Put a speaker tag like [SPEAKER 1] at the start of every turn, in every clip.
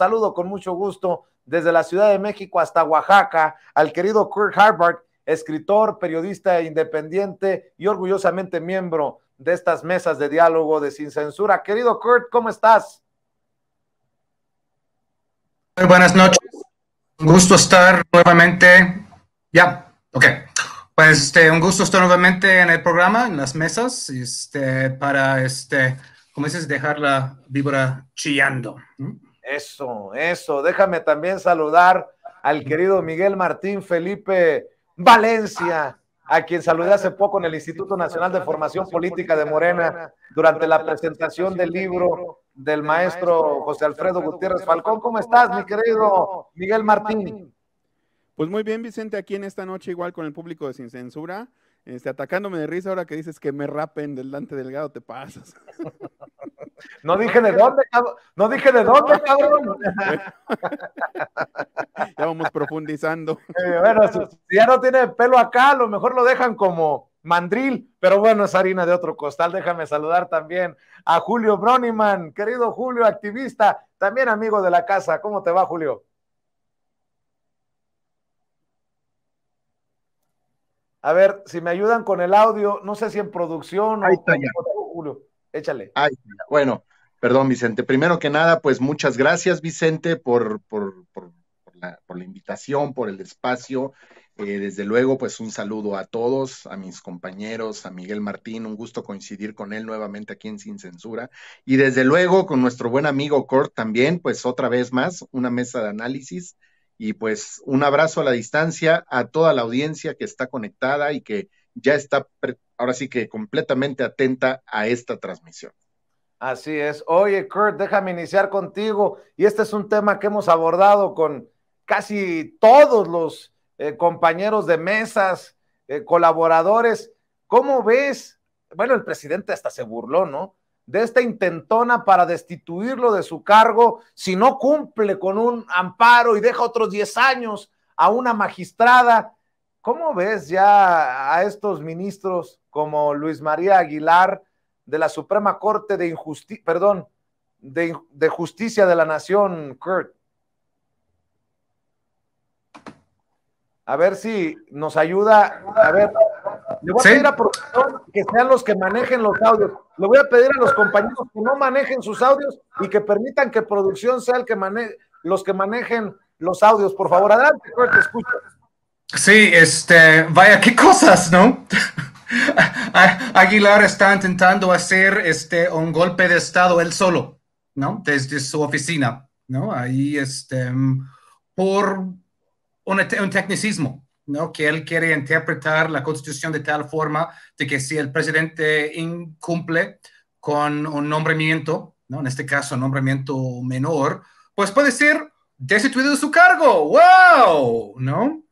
[SPEAKER 1] Saludo con mucho gusto desde la Ciudad de México hasta Oaxaca al querido Kurt harvard escritor, periodista independiente y orgullosamente miembro de estas mesas de diálogo de Sin Censura. Querido Kurt, ¿cómo estás?
[SPEAKER 2] Muy buenas noches. Un gusto estar nuevamente. Ya, ok. Pues este, un gusto estar nuevamente en el programa, en las mesas, este, para, este, como dices, dejar la víbora chillando.
[SPEAKER 1] Eso, eso. Déjame también saludar al querido Miguel Martín Felipe Valencia, a quien saludé hace poco en el Instituto Nacional de Formación Política de Morena durante la presentación del libro del maestro José Alfredo Gutiérrez Falcón. ¿Cómo
[SPEAKER 3] estás, mi querido Miguel Martín? Pues muy bien, Vicente, aquí en esta noche igual con el público de Sin Censura, este, atacándome de risa ahora que dices que me rapen del Dante Delgado, te pasas. No dije de dónde,
[SPEAKER 1] cabrón. No dije de dónde, cabrón. Ya vamos profundizando. Eh, bueno, si ya no tiene pelo acá, a lo mejor lo dejan como mandril, pero bueno, es harina de otro costal. Déjame saludar también a Julio Broniman, querido Julio, activista, también amigo de la casa. ¿Cómo te va, Julio? A ver, si me ayudan con el audio, no sé si en producción Ahí está Julio. Échale.
[SPEAKER 4] bueno, perdón, Vicente. Primero que nada, pues muchas gracias, Vicente, por, por, la, invitación, por el espacio. Eh, desde luego, pues un saludo a todos, a mis compañeros, a Miguel Martín, un gusto coincidir con él nuevamente aquí en Sin Censura. Y desde luego, con nuestro buen amigo Kurt también, pues otra vez más, una mesa de análisis. Y pues un abrazo a la distancia a toda la audiencia que está conectada y que ya está ahora sí que completamente atenta a esta transmisión.
[SPEAKER 1] Así es. Oye, Kurt, déjame iniciar contigo. Y este es un tema que hemos abordado con casi todos los eh, compañeros de mesas, eh, colaboradores. ¿Cómo ves? Bueno, el presidente hasta se burló, ¿no? De esta intentona para destituirlo de su cargo si no cumple con un amparo y deja otros 10 años a una magistrada ¿Cómo ves ya a estos ministros como Luis María Aguilar de la Suprema Corte de Injusticia, perdón, de, Justicia de la Nación, Kurt? A ver si nos ayuda. A ver, le voy a pedir a producción que sean los que manejen los audios. Le voy a pedir a los compañeros que no manejen sus audios y que permitan que producción sea el que maneje, los que manejen los audios. Por favor, adelante, Kurt, escucha.
[SPEAKER 2] Sí, este, vaya, qué cosas, ¿no? Aguilar está intentando hacer este, un golpe de Estado él solo, ¿no? Desde su oficina, ¿no? Ahí, este, por un, tecnicismo, ¿no? Que él quiere interpretar la constitución de tal forma de que si el presidente incumple con un nombramiento, ¿no? En este caso, un nombramiento menor, pues puede ser destituido de su cargo, ¡wow! ¿No?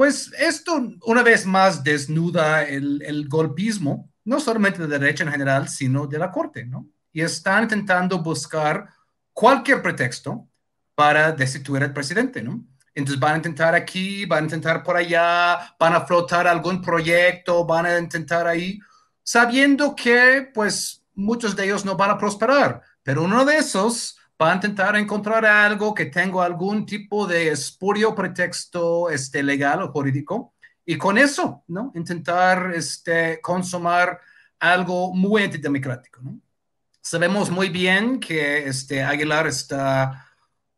[SPEAKER 2] Pues esto una vez más desnuda el, golpismo, no solamente de derecha en general, sino de la corte, ¿no? Y están intentando buscar cualquier pretexto para destituir al presidente, ¿no? Entonces van a intentar aquí, van a intentar por allá, van a flotar algún proyecto, van a intentar ahí, sabiendo que pues muchos de ellos no van a prosperar, pero uno de esos para intentar encontrar algo que tenga algún tipo de espurio pretexto este, legal o jurídico y con eso, ¿no? Intentar este, consumar algo muy antidemocrático, ¿no? Sabemos muy bien que este, Aguilar está,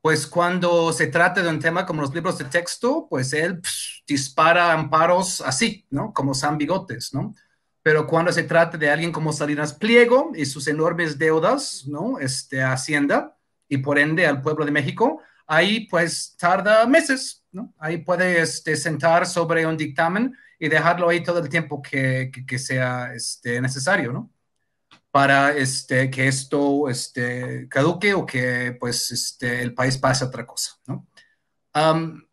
[SPEAKER 2] pues cuando se trata de un tema como los libros de texto, pues él pues, dispara amparos así, ¿no? Como San Bigotes, ¿no? Pero cuando se trata de alguien como Salinas Pliego y sus enormes deudas, ¿no? Este, Hacienda, y por ende al pueblo de México, ahí pues tarda meses, ¿no? Ahí puede este, sentar sobre un dictamen y dejarlo ahí todo el tiempo que, que, sea este, necesario, ¿no? Para este, que esto este, caduque o que pues este, el país pase a otra cosa, ¿no? entonces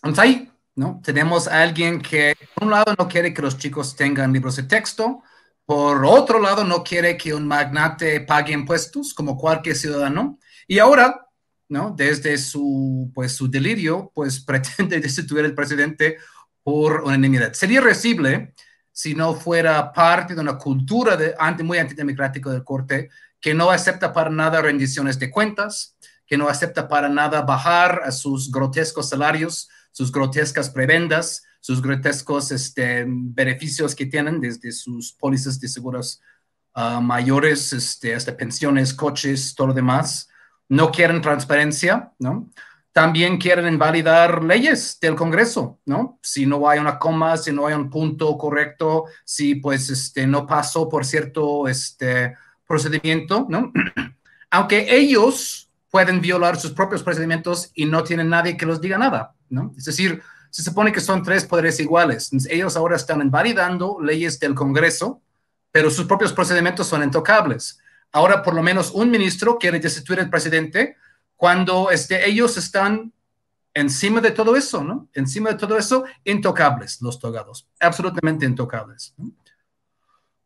[SPEAKER 2] pues ahí, ¿no? Tenemos a alguien que, por un lado, no quiere que los chicos tengan libros de texto, por otro lado, no quiere que un magnate pague impuestos como cualquier ciudadano, y ahora, ¿no? desde su, pues, su delirio, pues pretende destituir al presidente por unanimidad. Sería irrecible si no fuera parte de una cultura de anti, muy antidemocrática del corte que no acepta para nada rendiciones de cuentas, que no acepta para nada bajar a sus grotescos salarios, sus grotescas prebendas, sus grotescos este, beneficios que tienen desde sus pólizas de seguros ah, mayores, este, hasta pensiones, coches, todo lo demás no quieren transparencia, ¿no? También quieren invalidar leyes del Congreso, ¿no? Si no hay una coma, si no hay un punto correcto, si pues este, no pasó por cierto este, procedimiento, ¿no? Aunque ellos pueden violar sus propios procedimientos y no tienen nadie que los diga nada, ¿no? Es decir, se supone que son tres poderes iguales. Ellos ahora están invalidando leyes del Congreso, pero sus propios procedimientos son intocables ahora por lo menos un ministro quiere destituir al presidente cuando este, ellos están encima de todo eso, ¿no? Encima de todo eso, intocables los togados, absolutamente intocables.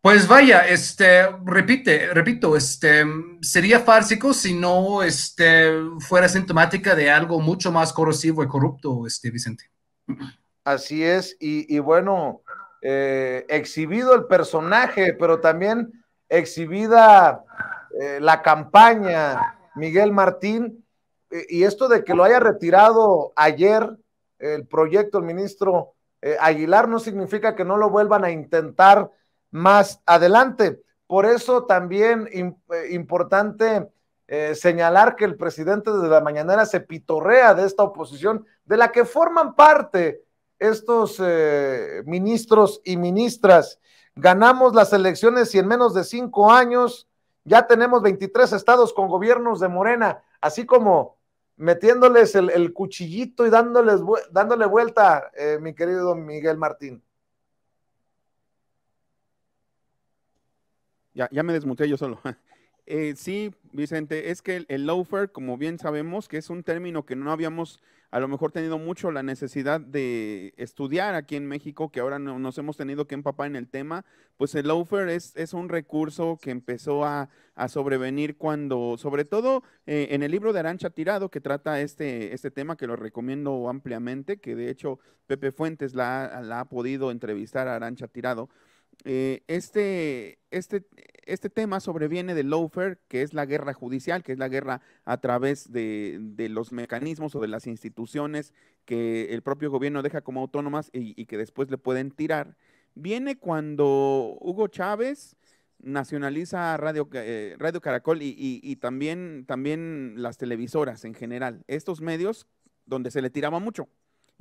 [SPEAKER 2] Pues vaya, este, repite, repito, este, sería fársico si no este, fuera sintomática de algo mucho más corrosivo y corrupto, este, Vicente.
[SPEAKER 1] Así es, y, bueno, eh, exhibido el personaje, pero también exhibida eh, la campaña, Miguel Martín, eh, y esto de que lo haya retirado ayer el proyecto, el ministro eh, Aguilar, no significa que no lo vuelvan a intentar más adelante. Por eso también es importante señalar que el presidente de la mañanera se pitorrea de esta oposición, de la que forman parte estos ministros y ministras ganamos las elecciones y en menos de cinco años ya tenemos 23 estados con gobiernos de Morena, así como metiéndoles el, cuchillito y dándoles, dándole vuelta, eh, mi querido Miguel Martín.
[SPEAKER 3] Ya, me desmuté yo solo. Eh, sí, Vicente, es que el, loafer, como bien sabemos, que es un término que no habíamos a lo mejor tenido mucho la necesidad de estudiar aquí en México, que ahora no, nos hemos tenido que empapar en el tema, pues el loafer es, un recurso que empezó a, sobrevenir cuando, sobre todo eh, en el libro de Arancha Tirado, que trata este, este tema, que lo recomiendo ampliamente, que de hecho Pepe Fuentes la, la ha podido entrevistar a Arancha Tirado. Eh, este, este, este tema sobreviene del lawfare, que es la guerra judicial, que es la guerra a través de, los mecanismos o de las instituciones que el propio gobierno deja como autónomas y, que después le pueden tirar. Viene cuando Hugo Chávez nacionaliza Radio, eh, Radio Caracol y, y, también, también las televisoras en general, estos medios donde se le tiraba mucho.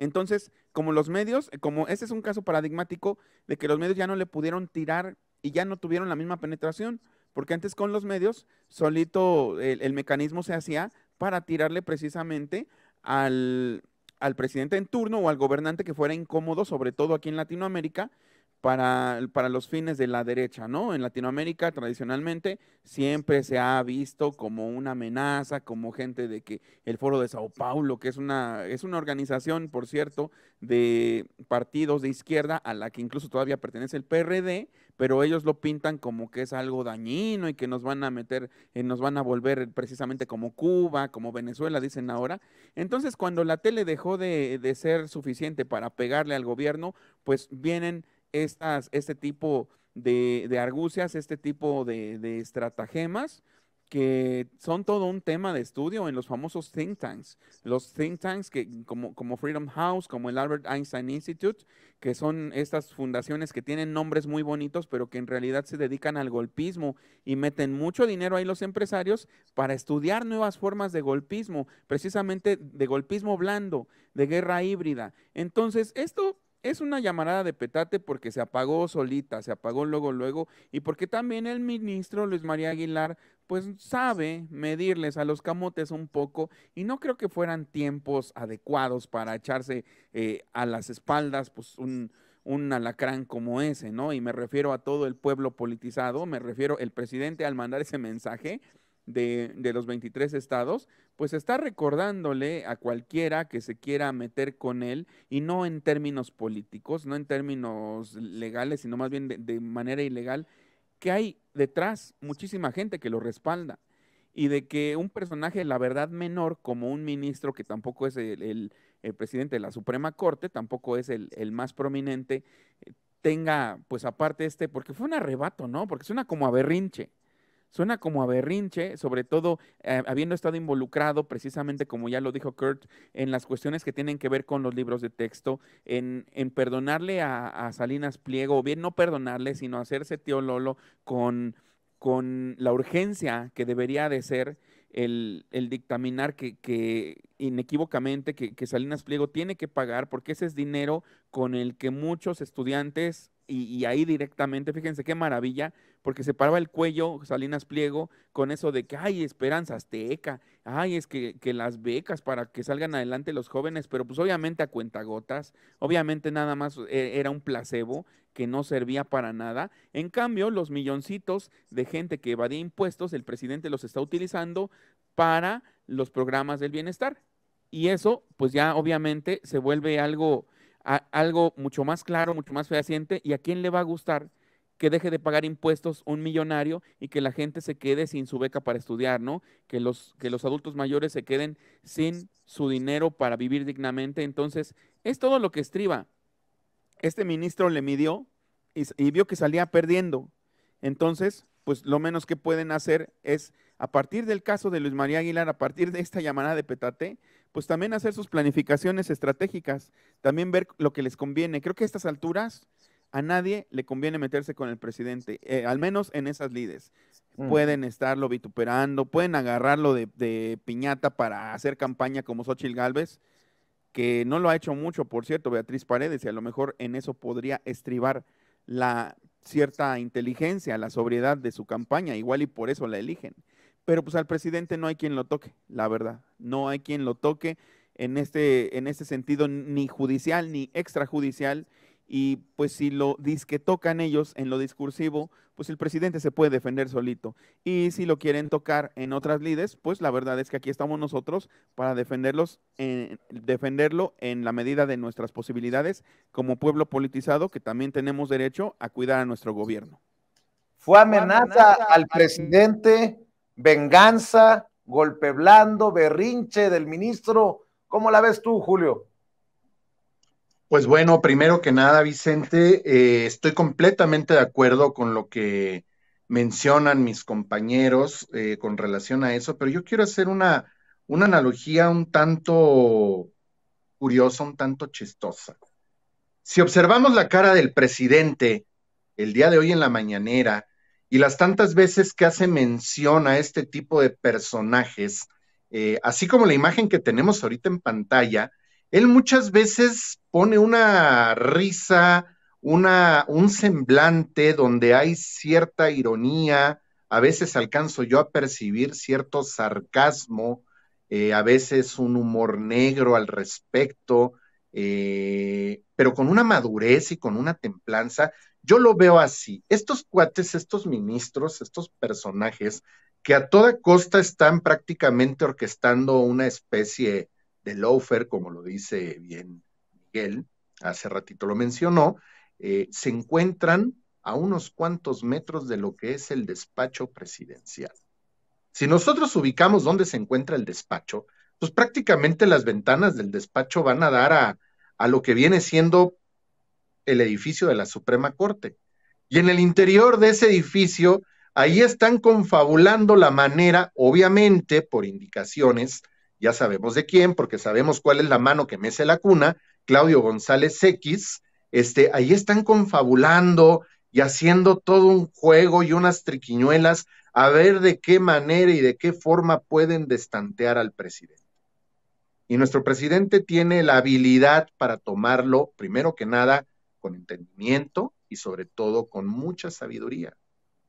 [SPEAKER 3] Entonces, como los medios, como ese es un caso paradigmático de que los medios ya no le pudieron tirar y ya no tuvieron la misma penetración, porque antes con los medios solito el, mecanismo se hacía para tirarle precisamente al, al presidente en turno o al gobernante que fuera incómodo, sobre todo aquí en Latinoamérica, para, los fines de la derecha, ¿no? En Latinoamérica tradicionalmente siempre se ha visto como una amenaza, como gente de que el Foro de Sao Paulo, que es una, es una organización, por cierto, de partidos de izquierda a la que incluso todavía pertenece el PRD, pero ellos lo pintan como que es algo dañino y que nos van a meter, eh, nos van a volver precisamente como Cuba, como Venezuela, dicen ahora. Entonces, cuando la tele dejó de, de ser suficiente para pegarle al gobierno, pues vienen estas, este tipo de, argucias, este tipo de, estratagemas que son todo un tema de estudio en los famosos think tanks. Los think tanks que, como, como Freedom House, como el Albert Einstein Institute, que son estas fundaciones que tienen nombres muy bonitos, pero que en realidad se dedican al golpismo y meten mucho dinero ahí los empresarios para estudiar nuevas formas de golpismo, precisamente de golpismo blando, de guerra híbrida. Entonces, esto es una llamarada de petate porque se apagó solita, se apagó luego, luego, y porque también el ministro Luis María Aguilar, pues sabe medirles a los camotes un poco, y no creo que fueran tiempos adecuados para echarse eh, a las espaldas, pues un, un alacrán como ese, ¿no? Y me refiero a todo el pueblo politizado, me refiero el presidente al mandar ese mensaje, de, los 23 estados, pues está recordándole a cualquiera que se quiera meter con él, y no en términos políticos, no en términos legales, sino más bien de, manera ilegal, que hay detrás muchísima gente que lo respalda y de que un personaje, la verdad, menor, como un ministro que tampoco es el, presidente de la Suprema Corte, tampoco es el, el, más prominente, eh, tenga, pues aparte este, porque fue un arrebato, ¿no? Porque suena como a berrinche. Suena como a berrinche, sobre todo eh, habiendo estado involucrado, precisamente como ya lo dijo Kurt, en las cuestiones que tienen que ver con los libros de texto, en, perdonarle a, Salinas Pliego, o bien no perdonarle, sino hacerse tío Lolo con, la urgencia que debería de ser el, dictaminar que, inequívocamente que, Salinas Pliego tiene que pagar porque ese es dinero con el que muchos estudiantes y, y ahí directamente, fíjense qué maravilla, porque se paraba el cuello Salinas Pliego con eso de que, hay esperanza azteca, ay, es que, las becas para que salgan adelante los jóvenes, pero pues obviamente a cuentagotas, obviamente nada más eh, era un placebo que no servía para nada. En cambio, los milloncitos de gente que evadía impuestos, el presidente los está utilizando para los programas del bienestar. Y eso, pues ya obviamente se vuelve algo, algo mucho más claro, mucho más fehaciente. ¿Y a quién le va a gustar que deje de pagar impuestos un millonario y que la gente se quede sin su beca para estudiar, ¿no? Que los, que los adultos mayores se queden sin su dinero para vivir dignamente. Entonces, es todo lo que estriba. Este ministro le midió y, vio que salía perdiendo. Entonces, pues lo menos que pueden hacer es, a partir del caso de Luis María Aguilar, a partir de esta llamada de Petate, pues también hacer sus planificaciones estratégicas, también ver lo que les conviene. Creo que a estas alturas a nadie le conviene meterse con el presidente, eh, al menos en esas lides. Mm. Pueden estarlo vituperando, pueden agarrarlo de, piñata para hacer campaña como Xochitl Gálvez, que no lo ha hecho mucho, por cierto, Beatriz Paredes, y a lo mejor en eso podría estribar la cierta inteligencia, la sobriedad de su campaña, igual y por eso la eligen. Pero pues al presidente no hay quien lo toque, la verdad, no hay quien lo toque en este, en este sentido, ni judicial ni extrajudicial y pues si lo que tocan ellos en lo discursivo, pues el presidente se puede defender solito. Y si lo quieren tocar en otras lides, pues la verdad es que aquí estamos nosotros para defenderlos defenderlo en la medida de nuestras posibilidades como pueblo politizado que también tenemos derecho a cuidar a nuestro gobierno. Fue amenaza al presidente, venganza,
[SPEAKER 1] golpe blando, berrinche del ministro. ¿Cómo la ves tú, Julio?
[SPEAKER 4] Pues bueno, primero que nada, Vicente, eh, estoy completamente de acuerdo con lo que mencionan mis compañeros eh, con relación a eso, pero yo quiero hacer una, analogía un tanto curiosa, un tanto chistosa. Si observamos la cara del presidente el día de hoy en la mañanera y las tantas veces que hace mención a este tipo de personajes, eh, así como la imagen que tenemos ahorita en pantalla, él muchas veces pone una risa, una, un semblante donde hay cierta ironía, a veces alcanzo yo a percibir cierto sarcasmo, eh, a veces un humor negro al respecto, eh, pero con una madurez y con una templanza. Yo lo veo así. Estos cuates, estos ministros, estos personajes que a toda costa están prácticamente orquestando una especie de como lo dice bien Miguel, hace ratito lo mencionó, eh, se encuentran a unos cuantos metros de lo que es el despacho presidencial. Si nosotros ubicamos dónde se encuentra el despacho, pues prácticamente las ventanas del despacho van a dar a, a lo que viene siendo el edificio de la Suprema Corte. Y en el interior de ese edificio, ahí están confabulando la manera, obviamente por indicaciones ya sabemos de quién, porque sabemos cuál es la mano que mece la cuna, Claudio González X, este, ahí están confabulando y haciendo todo un juego y unas triquiñuelas a ver de qué manera y de qué forma pueden destantear al presidente. Y nuestro presidente tiene la habilidad para tomarlo, primero que nada, con entendimiento y sobre todo con mucha sabiduría.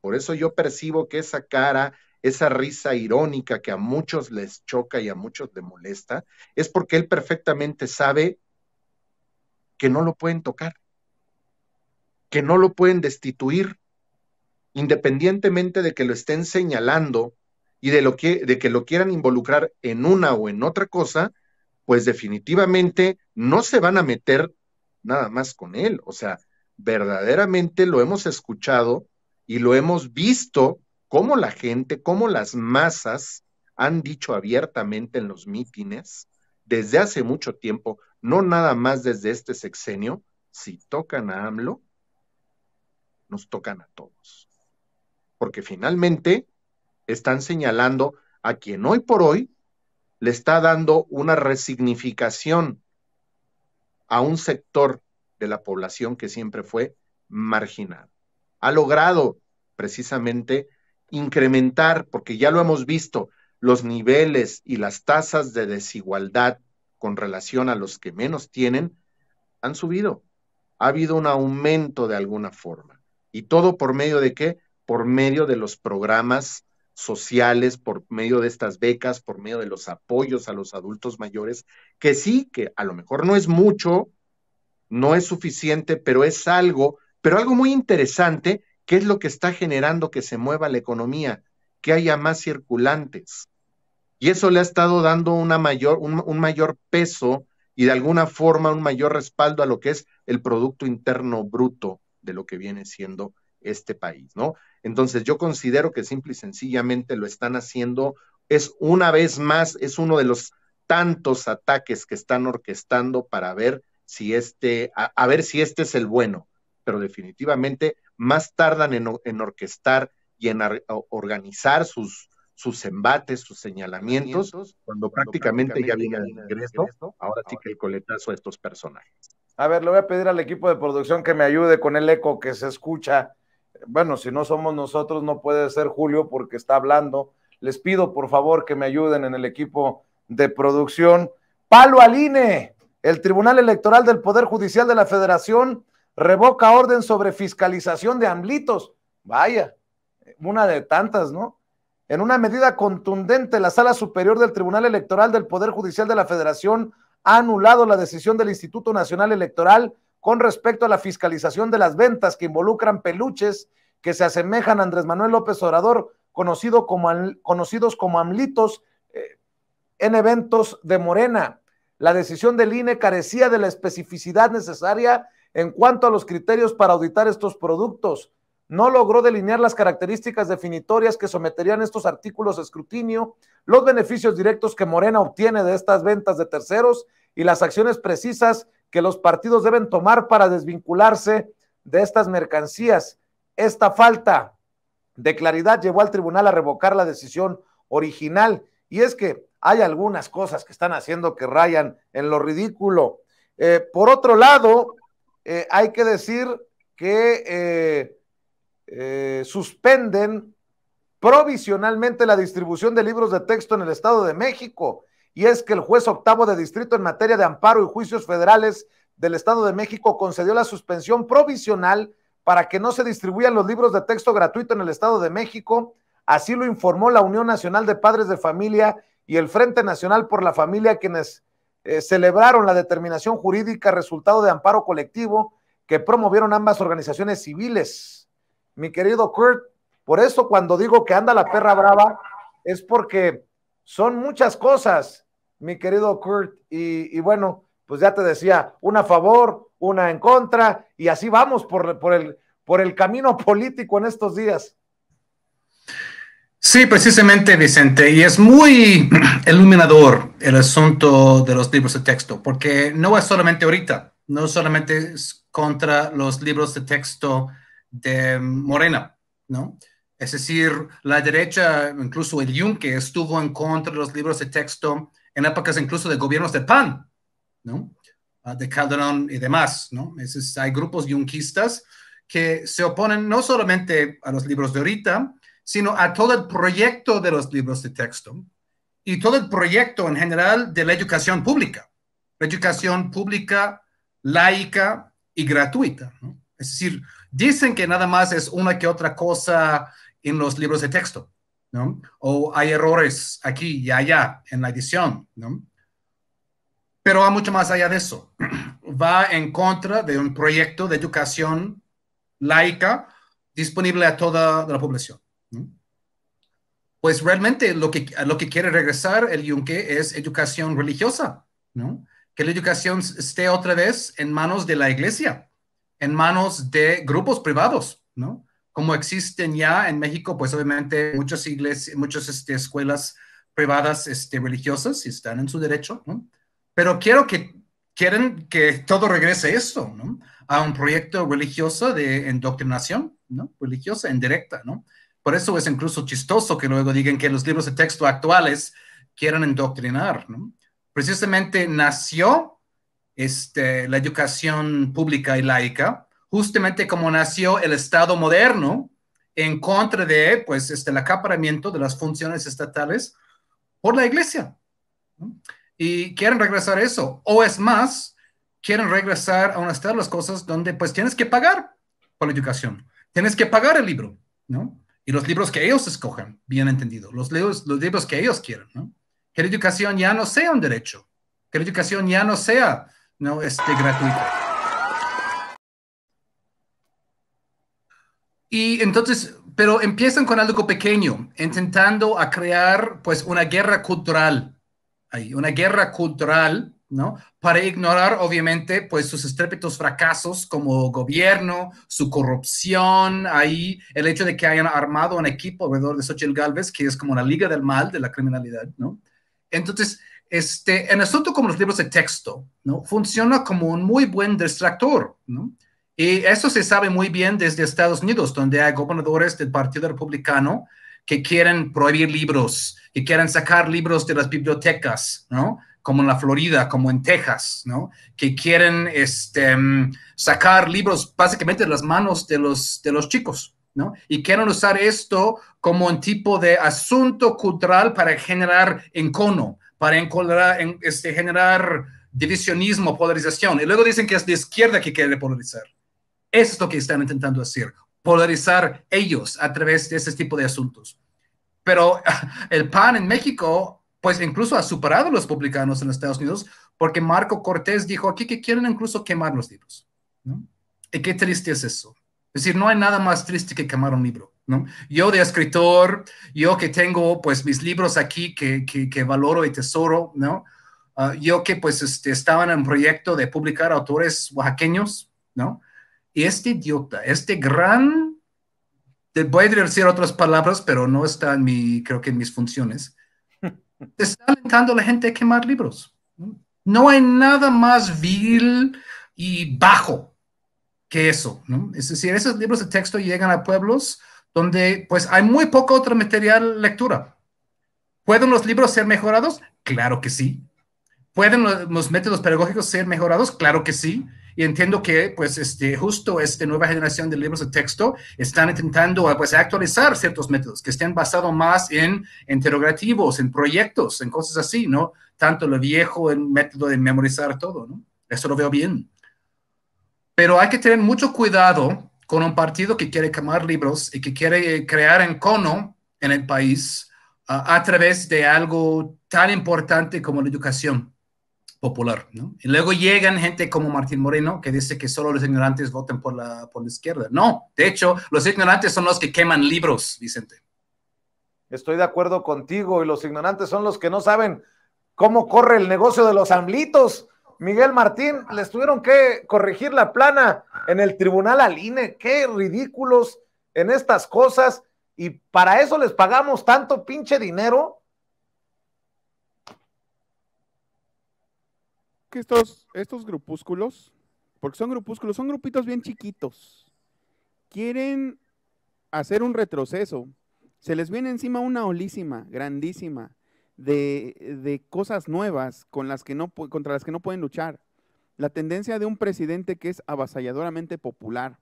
[SPEAKER 4] Por eso yo percibo que esa cara esa risa irónica que a muchos les choca y a muchos les molesta, es porque él perfectamente sabe que no lo pueden tocar, que no lo pueden destituir, independientemente de que lo estén señalando y de, lo que, de que lo quieran involucrar en una o en otra cosa, pues definitivamente no se van a meter nada más con él. O sea, verdaderamente lo hemos escuchado y lo hemos visto cómo la gente, cómo las masas han dicho abiertamente en los mítines desde hace mucho tiempo, no nada más desde este sexenio, si tocan a AMLO, nos tocan a todos. Porque finalmente están señalando a quien hoy por hoy le está dando una resignificación a un sector de la población que siempre fue marginado. Ha logrado precisamente incrementar, porque ya lo hemos visto, los niveles y las tasas de desigualdad con relación a los que menos tienen han subido. Ha habido un aumento de alguna forma. ¿Y todo por medio de qué? Por medio de los programas sociales, por medio de estas becas, por medio de los apoyos a los adultos mayores, que sí, que a lo mejor no es mucho, no es suficiente, pero es algo, pero algo muy interesante ¿Qué es lo que está generando que se mueva la economía? Que haya más circulantes. Y eso le ha estado dando una mayor, un, mayor peso y de alguna forma un mayor respaldo a lo que es el Producto Interno Bruto de lo que viene siendo este país, ¿no? Entonces yo considero que simple y sencillamente lo están haciendo, es una vez más, es uno de los tantos ataques que están orquestando para ver si este, a ver si este es el bueno, pero definitivamente más tardan en, orquestar y en organizar sus, sus embates, sus señalamientos, cuando, prácticamente, ya viene el ingreso, ahora, sí que el coletazo a estos personajes.
[SPEAKER 1] A ver, le voy a pedir al equipo de producción que me ayude con el eco que se escucha. Bueno, si no somos nosotros, no puede ser Julio porque está hablando. Les pido por favor que me ayuden en el equipo de producción. Palo Aline el Tribunal Electoral del Poder Judicial de la Federación revoca orden sobre fiscalización de amlitos. Vaya, una de tantas, ¿no? En una medida contundente, la Sala Superior del Tribunal Electoral del Poder Judicial de la Federación ha anulado la decisión del Instituto Nacional Electoral con respecto a la fiscalización de las ventas que involucran peluches que se asemejan a Andrés Manuel López Obrador, conocido como, conocidos como AMLITOS, eh, en eventos de Morena. La decisión del INE carecía de la especificidad necesaria en cuanto a los criterios para auditar estos productos. No logró delinear las características definitorias que someterían estos artículos a escrutinio, los beneficios directos que Morena obtiene de estas ventas de terceros y las acciones precisas que los partidos deben tomar para desvincularse de estas mercancías. Esta falta de claridad llevó al tribunal a revocar la decisión original y es que hay algunas cosas que están haciendo que rayan en lo ridículo. Eh, por otro lado, eh, hay que decir que eh, eh, suspenden provisionalmente la distribución de libros de texto en el Estado de México. Y es que el juez octavo de distrito en materia de amparo y juicios federales del Estado de México concedió la suspensión provisional para que no se distribuyan los libros de texto gratuito en el Estado de México. Así lo informó la Unión Nacional de Padres de Familia y el Frente Nacional por la Familia, quienes eh, celebraron la determinación jurídica resultado de amparo colectivo que promovieron ambas organizaciones civiles. Mi querido Kurt, por eso cuando digo que anda la perra brava, es porque son muchas cosas, mi querido Kurt, y, bueno, pues ya te decía, una a favor, una en contra, y así vamos por, por, el, por el camino político en estos días.
[SPEAKER 2] Sí, precisamente, Vicente, y es muy iluminador el asunto de los libros de texto, porque no es solamente ahorita, no solamente es contra los libros de texto de Morena, ¿no? Es decir, la derecha, incluso el Yunque, estuvo en contra de los libros de texto en épocas incluso de gobiernos de PAN, ¿no? Ah, de Calderón y demás, ¿no? Es, hay grupos yunquistas que se oponen no solamente a los libros de ahorita, sino a todo el proyecto de los libros de texto y todo el proyecto en general de la educación pública, la educación pública laica y gratuita. Es decir, dicen que nada más es una que otra cosa en los libros de texto, O hay errores aquí y allá en la edición, Pero va mucho más allá de eso. Va en contra de un proyecto de educación laica disponible a toda la población pues realmente lo que, lo que quiere regresar el Yunque es educación religiosa, ¿no? Que la educación esté otra vez en manos de la iglesia, en manos de grupos privados, ¿no? Como existen ya en México, pues obviamente muchas iglesias, muchas este, escuelas privadas este, religiosas y están en su derecho, ¿no? Pero quiero que, quieren que todo regrese esto, ¿no? A un proyecto religioso de indoctrinación, ¿no? Religiosa, directa, ¿no? Por eso es incluso chistoso que luego digan que los libros de texto actuales quieran indoctrinar. ¿no? Precisamente nació este, la educación pública y laica, justamente como nació el Estado moderno en contra de pues, este, el acaparamiento de las funciones estatales por la Iglesia. Y quieren regresar a eso. O es más, quieren regresar a un estado de las cosas donde pues tienes que pagar por la educación, tienes que pagar el libro, ¿no? y los libros que ellos escojan, bien entendido, los libros, los libros que ellos quieran, ¿no? Que la educación ya no sea un derecho, que la educación ya no sea no esté gratuita. Y entonces, pero empiezan con algo pequeño, intentando a crear pues una guerra cultural, una guerra cultural para ignorar, obviamente, pues sus estrépitos fracasos como gobierno, su corrupción, ahí el hecho de que hayan armado un equipo alrededor de Xochitl Galvez, que es como la liga del mal, de la criminalidad, ¿no? Entonces, este, en asunto como los libros de texto, ¿no? Funciona como un muy buen distractor, ¿no? Y eso se sabe muy bien desde Estados Unidos, donde hay gobernadores del Partido Republicano que quieren prohibir libros, que quieren sacar libros de las bibliotecas, ¿no? como en la Florida, como en Texas, ¿no? Que quieren este, mm, sacar libros básicamente de las manos de los, de los chicos, ¿no? Y quieren usar esto como un tipo de asunto cultural para generar encono, para este, generar divisionismo, polarización. Y luego dicen que es de izquierda que quiere polarizar. Eso es lo que están intentando hacer, polarizar ellos a través de ese tipo de asuntos. Pero el PAN en México pues incluso ha superado a los publicanos en Estados Unidos, porque Marco Cortés dijo aquí que quieren incluso quemar los libros. Y qué triste es eso. Es decir, no hay nada más triste que quemar un libro. ¿no? Yo de escritor, yo que tengo pues mis libros aquí que, que, valoro y tesoro, ¿no? Ah, yo que pues este, estaba en un proyecto de publicar autores oaxaqueños, ¿no? Y este idiota, este gran, voy a decir otras palabras, pero no está en mi, creo que en mis funciones, te está alentando la gente a quemar libros. No hay nada más vil y bajo que eso. Es decir, esos libros de texto llegan a pueblos donde pues hay muy poco otro material lectura. ¿Pueden los libros ser mejorados? Claro que sí. ¿Pueden los métodos pedagógicos ser mejorados? Claro que sí. Y entiendo que, pues, este, justo esta nueva generación de libros de texto están intentando, ah, pues, actualizar ciertos métodos que estén basados más en interrogativos, en proyectos, en cosas así, ¿no? Tanto lo viejo, el método de memorizar todo, ¿no? Eso lo veo bien. Pero hay que tener mucho cuidado con un partido que quiere quemar libros y que quiere crear encono en el país ah, a través de algo tan importante como la educación popular. ¿no? Y luego llegan gente como Martín Moreno que dice que solo los ignorantes voten por la, por la izquierda. No,
[SPEAKER 1] de hecho, los ignorantes son los que queman libros, Vicente. Estoy de acuerdo contigo y los ignorantes son los que no saben cómo corre el negocio de los amlitos. Miguel Martín, les tuvieron que corregir la plana en el tribunal al INE. Qué ridículos en estas cosas. Y para eso les pagamos tanto pinche dinero
[SPEAKER 3] que estos, estos grupúsculos, porque son grupúsculos, son grupitos bien chiquitos, quieren hacer un retroceso. Se les viene encima una olísima grandísima de, cosas nuevas con las que no, contra las que no pueden luchar. La tendencia de un presidente que es avasalladoramente popular.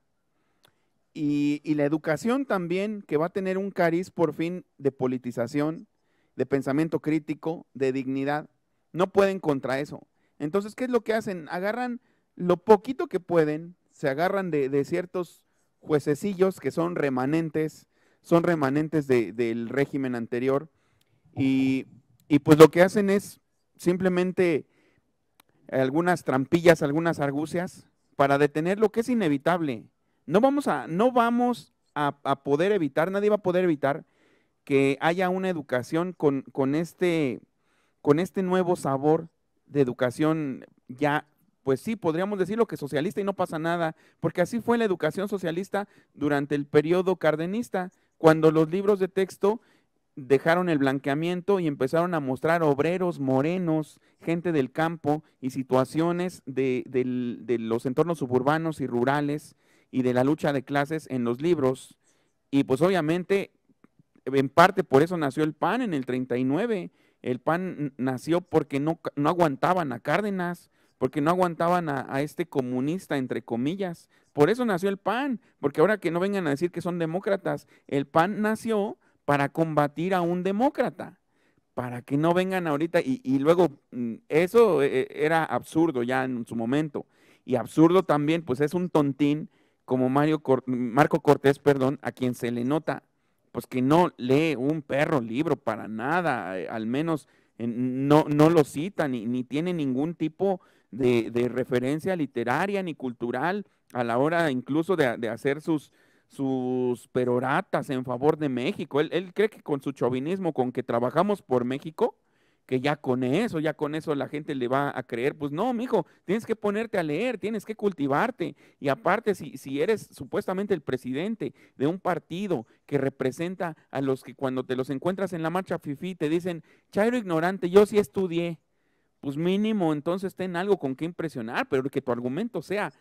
[SPEAKER 3] Y, y, la educación también, que va a tener un cariz por fin de politización, de pensamiento crítico, de dignidad. No pueden contra eso. Entonces, ¿qué es lo que hacen? Agarran lo poquito que pueden, se agarran de, ciertos juececillos que son remanentes, son remanentes del régimen anterior, y, pues lo que hacen es simplemente algunas trampillas, algunas argucias para detener lo que es inevitable. No vamos a, no vamos poder evitar, nadie va a poder evitar que haya una educación con, este, con este nuevo sabor de educación ya, pues sí, podríamos decirlo que socialista y no pasa nada, porque así fue la educación socialista durante el periodo cardenista, cuando los libros de texto dejaron el blanqueamiento y empezaron a mostrar obreros morenos, gente del campo y situaciones de, de, los entornos suburbanos y rurales y de la lucha de clases en los libros. Y pues obviamente, en parte por eso nació el PAN en el 39, el PAN nació porque no, no aguantaban a Cárdenas, porque no aguantaban a, este comunista, entre comillas. Por eso nació el PAN, porque ahora que no vengan a decir que son demócratas, el PAN nació para combatir a un demócrata para que no vengan ahorita y, y, luego mm, eso e, e, era absurdo ya en su momento y absurdo también pues es un tontín como Mario Marco Cortés perdón a quien se le nota pues que no lee un perro libro para nada, eh, al menos no, no lo cita, ni, ni tiene ningún tipo de, referencia literaria ni cultural a la hora incluso de, hacer sus, sus peroratas en favor de México. Él, él, cree que con su chauvinismo, con que trabajamos por México, que ya con eso, ya con eso la gente le va a creer. Pues no, mijo, tienes que ponerte a leer, tienes que cultivarte. Y aparte, si, si eres supuestamente el presidente de un partido que representa a los que cuando te los encuentras en la marcha FIFI te dicen, Chairo ignorante, yo sí estudié. Pues mínimo, entonces ten algo con qué impresionar, pero que tu argumento sea,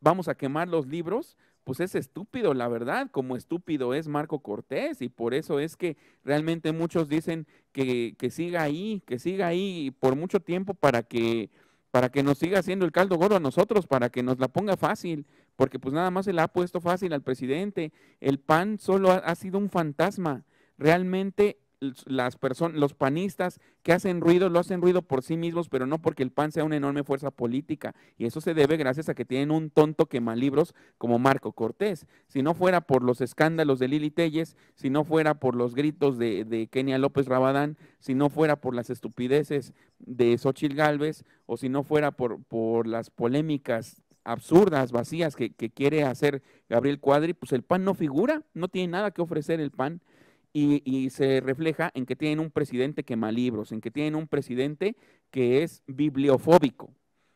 [SPEAKER 3] vamos a quemar los libros, pues es estúpido, la verdad, como estúpido es Marco Cortés y por eso es que realmente muchos dicen que, siga ahí, que siga ahí por mucho tiempo para que, para que nos siga haciendo el caldo gordo a nosotros, para que nos la ponga fácil, porque pues nada más se la ha puesto fácil al presidente. El PAN solo ha sido un fantasma. Realmente las personas, los panistas que hacen ruido, lo hacen ruido por sí mismos, pero no porque el PAN sea una enorme fuerza política. Y eso se debe gracias a que tienen un tonto que libros como Marco Cortés. Si no fuera por los escándalos de Lili Telles, si no fuera por los gritos de, Kenia López Rabadán, si no fuera por las estupideces de Xochil Galvez o si no fuera por, por las polémicas absurdas, vacías que quiere hacer Gabriel Cuadri, pues el PAN no figura, no tiene nada que ofrecer el PAN. Y, se refleja en que tienen un presidente que libros, en que tienen un presidente que es bibliofóbico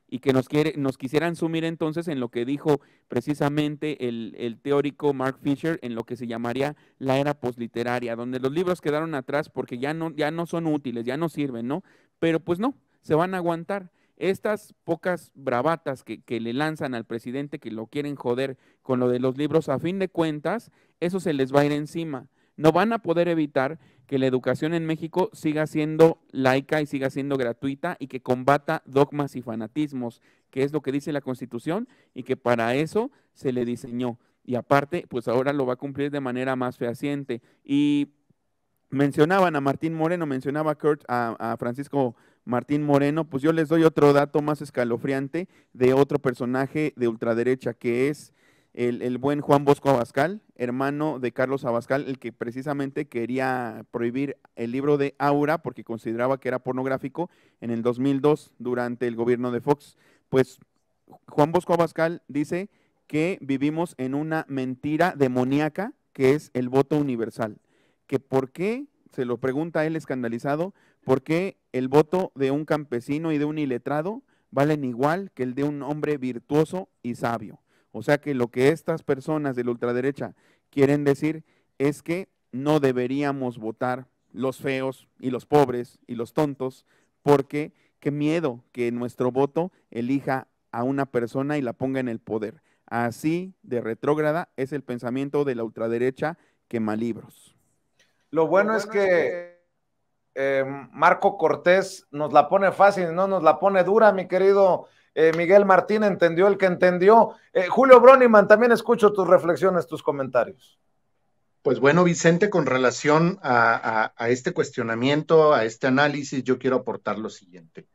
[SPEAKER 3] y que nos, quiere, nos quisieran sumir entonces en lo que dijo precisamente el, teórico Mark Fisher en lo que se llamaría la era posliteraria, donde los libros quedaron atrás porque ya no, ya no son útiles, ya no sirven, ¿no? Pero pues no, se van a aguantar estas pocas bravatas que, que, le lanzan al presidente que lo quieren joder con lo de los libros, a fin de cuentas, eso se les va a ir encima no van a poder evitar que la educación en México siga siendo laica y siga siendo gratuita y que combata dogmas y fanatismos, que es lo que dice la Constitución y que para eso se le diseñó. Y aparte, pues ahora lo va a cumplir de manera más fehaciente. Y mencionaban a Martín Moreno, mencionaba a Kurt, a Francisco Martín Moreno, pues yo les doy otro dato más escalofriante de otro personaje de ultraderecha que es el, buen Juan Bosco Abascal, hermano de Carlos Abascal, el que precisamente quería prohibir el libro de Aura porque consideraba que era pornográfico en el 2002 durante el gobierno de Fox. Pues Juan Bosco Abascal dice que vivimos en una mentira demoníaca que es el voto universal. Que por qué, se lo pregunta él escandalizado, por qué el voto de un campesino y de un iletrado valen igual que el de un hombre virtuoso y sabio o sea que lo que estas personas de la ultraderecha quieren decir es que no deberíamos votar los feos y los pobres y los tontos, porque qué miedo que nuestro voto elija a una persona y la ponga en el poder. Así de retrógrada es el pensamiento de la ultraderecha que malibros.
[SPEAKER 1] Lo bueno es que eh, Marco Cortés nos la pone fácil, no nos la pone dura, mi querido eh, Miguel Martín entendió el que entendió. Eh, Julio Broniman, también escucho tus reflexiones, tus comentarios.
[SPEAKER 4] Pues bueno, Vicente, con relación a, este cuestionamiento, a este análisis, yo quiero aportar lo siguiente.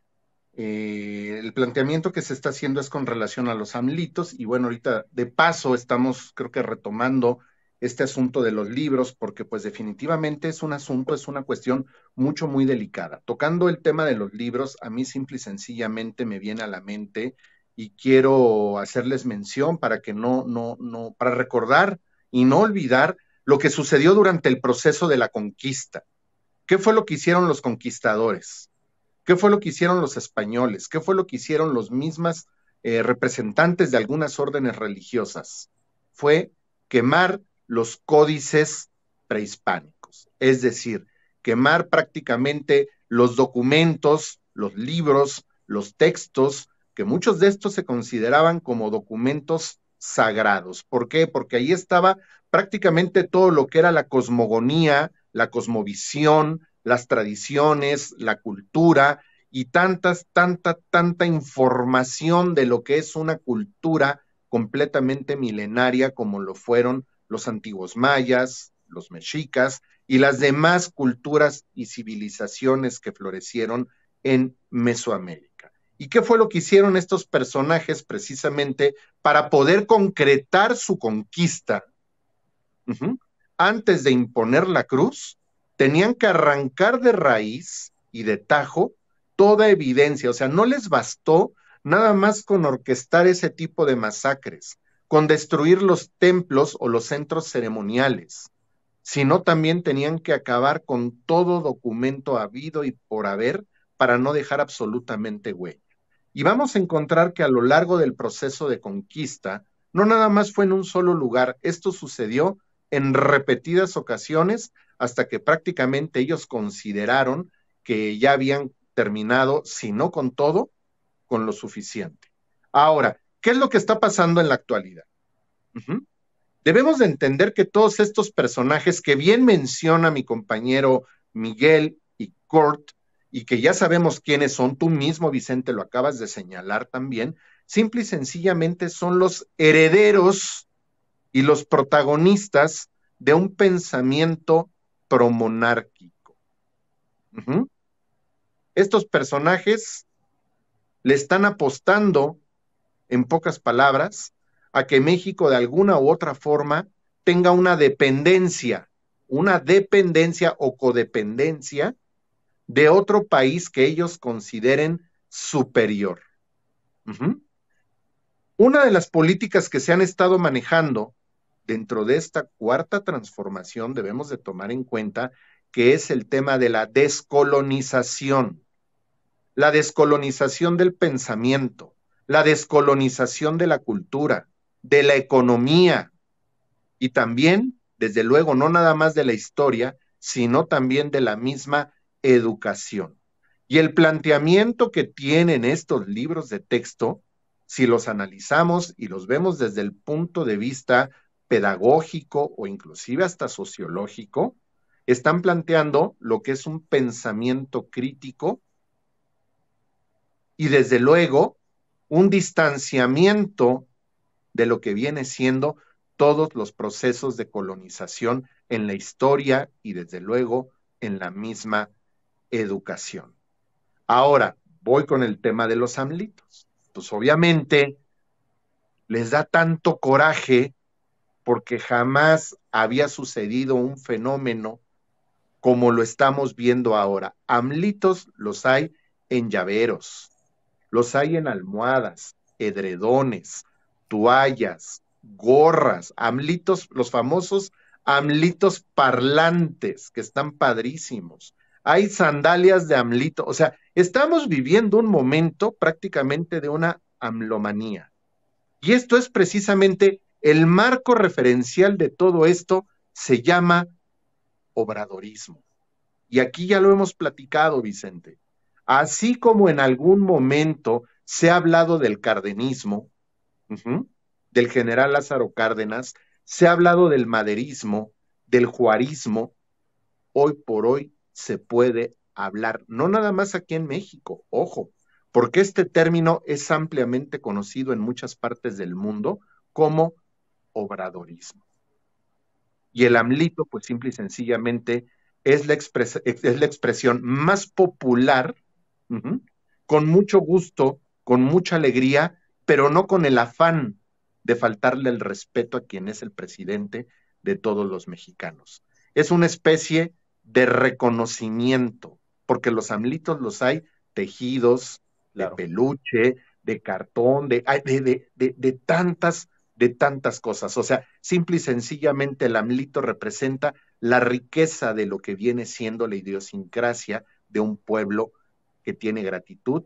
[SPEAKER 4] Eh, el planteamiento que se está haciendo es con relación a los amlitos y bueno, ahorita de paso estamos creo que retomando este asunto de los libros, porque pues definitivamente es un asunto, es una cuestión mucho, muy delicada. Tocando el tema de los libros, a mí simple y sencillamente me viene a la mente y quiero hacerles mención para que no, no, no, para recordar y no olvidar lo que sucedió durante el proceso de la conquista. ¿Qué fue lo que hicieron los conquistadores? ¿Qué fue lo que hicieron los españoles? ¿Qué fue lo que hicieron los mismas eh, representantes de algunas órdenes religiosas? Fue quemar los códices prehispánicos, es decir, quemar prácticamente los documentos, los libros, los textos, que muchos de estos se consideraban como documentos sagrados. ¿Por qué? Porque ahí estaba prácticamente todo lo que era la cosmogonía, la cosmovisión, las tradiciones, la cultura y tantas, tanta, tanta información de lo que es una cultura completamente milenaria como lo fueron los antiguos mayas, los mexicas y las demás culturas y civilizaciones que florecieron en Mesoamérica. ¿Y qué fue lo que hicieron estos personajes precisamente para poder concretar su conquista? Antes de imponer la cruz, tenían que arrancar de raíz y de tajo toda evidencia, o sea, no les bastó nada más con orquestar ese tipo de masacres, con destruir los templos o los centros ceremoniales, sino también tenían que acabar con todo documento habido y por haber para no dejar absolutamente huella. Y vamos a encontrar que a lo largo del proceso de conquista, no nada más fue en un solo lugar, esto sucedió en repetidas ocasiones hasta que prácticamente ellos consideraron que ya habían terminado, si no con todo, con lo suficiente. Ahora, ¿Qué es lo que está pasando en la actualidad? Debemos de entender que todos estos personajes que bien menciona mi compañero Miguel y Kurt, y que ya sabemos quiénes son, tú mismo, Vicente, lo acabas de señalar también, simple y sencillamente son los herederos y los protagonistas de un pensamiento promonárquico. Estos personajes le están apostando en pocas palabras, a que México de alguna u otra forma tenga una dependencia, una dependencia o codependencia de otro país que ellos consideren superior. Una de las políticas que se han estado manejando dentro de esta cuarta transformación debemos de tomar en cuenta que es el tema de la descolonización, la descolonización del pensamiento, la descolonización de la cultura, de la economía y también, desde luego, no nada más de la historia, sino también de la misma educación. Y el planteamiento que tienen estos libros de texto, si los analizamos y los vemos desde el punto de vista pedagógico o inclusive hasta sociológico, están planteando lo que es un pensamiento crítico y desde luego un distanciamiento de lo que viene siendo todos los procesos de colonización en la historia y desde luego en la misma educación. Ahora, voy con el tema de los amlitos. Pues obviamente les da tanto coraje porque jamás había sucedido un fenómeno como lo estamos viendo ahora. Amlitos los hay en llaveros, los hay en almohadas, edredones, toallas, gorras, amlitos, los famosos amlitos parlantes, que están padrísimos. Hay sandalias de amlito. O sea, estamos viviendo un momento prácticamente de una amlomanía. Y esto es precisamente el marco referencial de todo esto, se llama obradorismo. Y aquí ya lo hemos platicado, Vicente. Así como en algún momento se ha hablado del cardenismo, del general Lázaro Cárdenas, se ha hablado del maderismo, del juarismo, hoy por hoy se puede hablar, no nada más aquí en México, ojo, porque este término es ampliamente conocido en muchas partes del mundo como obradorismo. Y el amlito, pues simple y sencillamente, es la, es la expresión más popular con mucho gusto, con mucha alegría, pero no con el afán de faltarle el respeto a quien es el presidente de todos los mexicanos. Es una especie de reconocimiento, porque los amlitos los hay tejidos, de peluche, de cartón, de, de, de, tantas, de tantas cosas. O sea, simple y sencillamente el amlito representa la riqueza de lo que viene siendo la idiosincrasia de un pueblo que tiene gratitud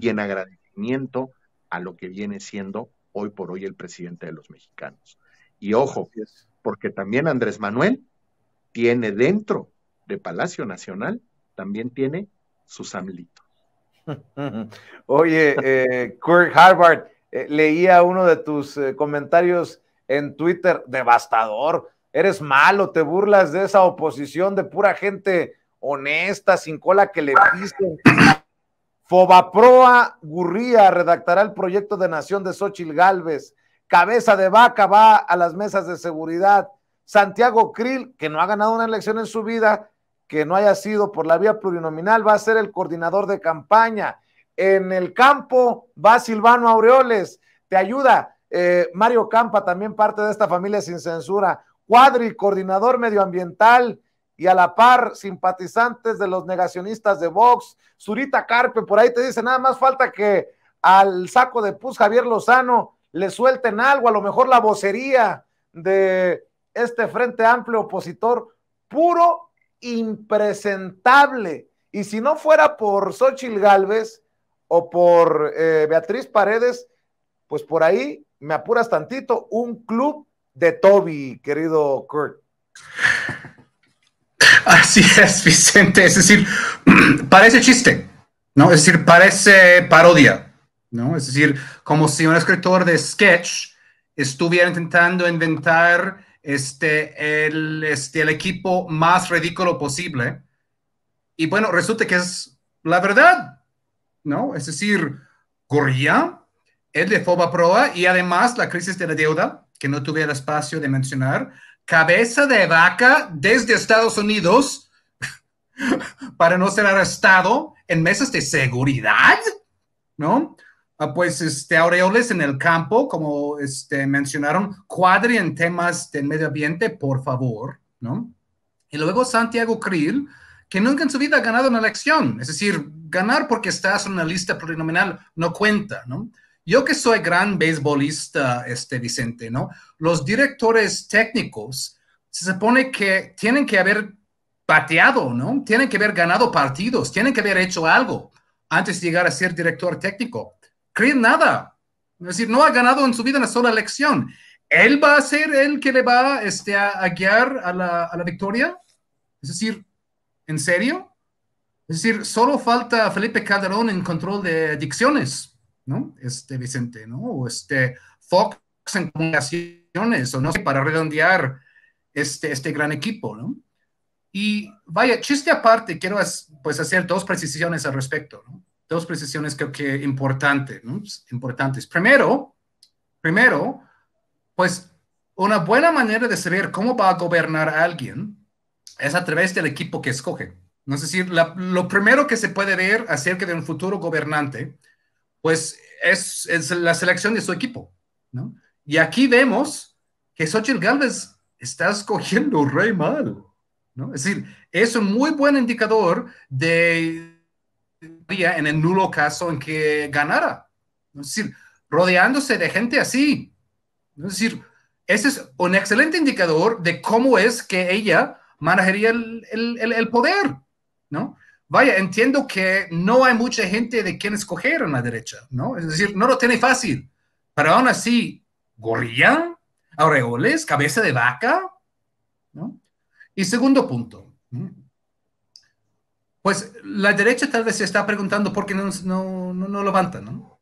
[SPEAKER 4] y en agradecimiento a lo que viene siendo hoy por hoy el presidente de los mexicanos. Y ojo, porque también Andrés Manuel tiene dentro de Palacio Nacional, también tiene sus amlitos.
[SPEAKER 1] Oye, eh, Kurt Harvard, eh, leía uno de tus eh, comentarios en Twitter, devastador, eres malo, te burlas de esa oposición de pura gente honesta, sin cola que le pisen. Fobaproa Gurría redactará el proyecto de nación de Xochil Galvez Cabeza de vaca va a las mesas de seguridad. Santiago Krill, que no ha ganado una elección en su vida, que no haya sido por la vía plurinominal, va a ser el coordinador de campaña. En el campo va Silvano Aureoles, te ayuda. Eh, Mario Campa, también parte de esta familia sin censura. Cuadri, coordinador medioambiental y a la par simpatizantes de los negacionistas de Vox, Zurita Carpe, por ahí te dice, nada más falta que al saco de pus Javier Lozano le suelten algo, a lo mejor la vocería de este Frente Amplio opositor, puro impresentable. Y si no fuera por Xochitl Galvez o por eh, Beatriz Paredes, pues por ahí me apuras tantito, un club de Toby, querido Kurt.
[SPEAKER 2] Así es, Vicente. Es decir, parece chiste, ¿no? Es decir, parece parodia, ¿no? Es decir, como si un escritor de sketch estuviera intentando inventar este, el, este, el equipo más ridículo posible. Y bueno, resulta que es la verdad, ¿no? Es decir, corría el de Foba Proa y además la crisis de la deuda, que no tuve el espacio de mencionar, cabeza de vaca desde Estados Unidos para no ser arrestado en mesas de seguridad, ¿no? Ah, pues este, aureoles en el campo, como este, mencionaron, en temas del medio ambiente, por favor, ¿no? Y luego Santiago Krill, que nunca en su vida ha ganado una elección, es decir, ganar porque estás en una lista plurinominal no cuenta, ¿no? Yo que soy gran beisbolista, este Vicente, ¿no? Los directores técnicos se supone que tienen que haber bateado, ¿no? Tienen que haber ganado partidos, tienen que haber hecho algo antes de llegar a ser director técnico. creen nada. Es decir, no ha ganado en su vida una sola elección. ¿Él va a ser el que le va este, a, guiar a la, a la victoria? Es decir, ¿en serio? Es decir, solo falta Felipe Calderón en control de adicciones ¿no? Este Vicente, ¿no? O este Fox en comunicaciones, o no para redondear este, este gran equipo, ¿no? Y vaya, chiste aparte, quiero pues hacer dos precisiones al respecto, ¿no? Dos precisiones creo que importantes, ¿no? Importantes. Primero, primero, pues una buena manera de saber cómo va a gobernar alguien es a través del equipo que escoge. ¿no? Es decir, lo primero que se puede ver acerca de un futuro gobernante pues es, la selección de su equipo, ¿no? Y aquí vemos que Xochitl Galvez está escogiendo rey mal, ¿no? Es decir, es un muy buen indicador de en el nulo caso en que ganara. Es decir, rodeándose de gente así. Es decir, ese es un excelente indicador de cómo es que ella manejaría el, el poder, ¿no? vaya, entiendo que no hay mucha gente de quien escoger en la derecha, ¿no? Es decir, no lo tiene fácil, pero aún así, Gorrián, Aureoles, cabeza de vaca, ¿no? Y segundo punto, pues la derecha tal vez se está preguntando por qué no, no, no, no levantan, ¿no?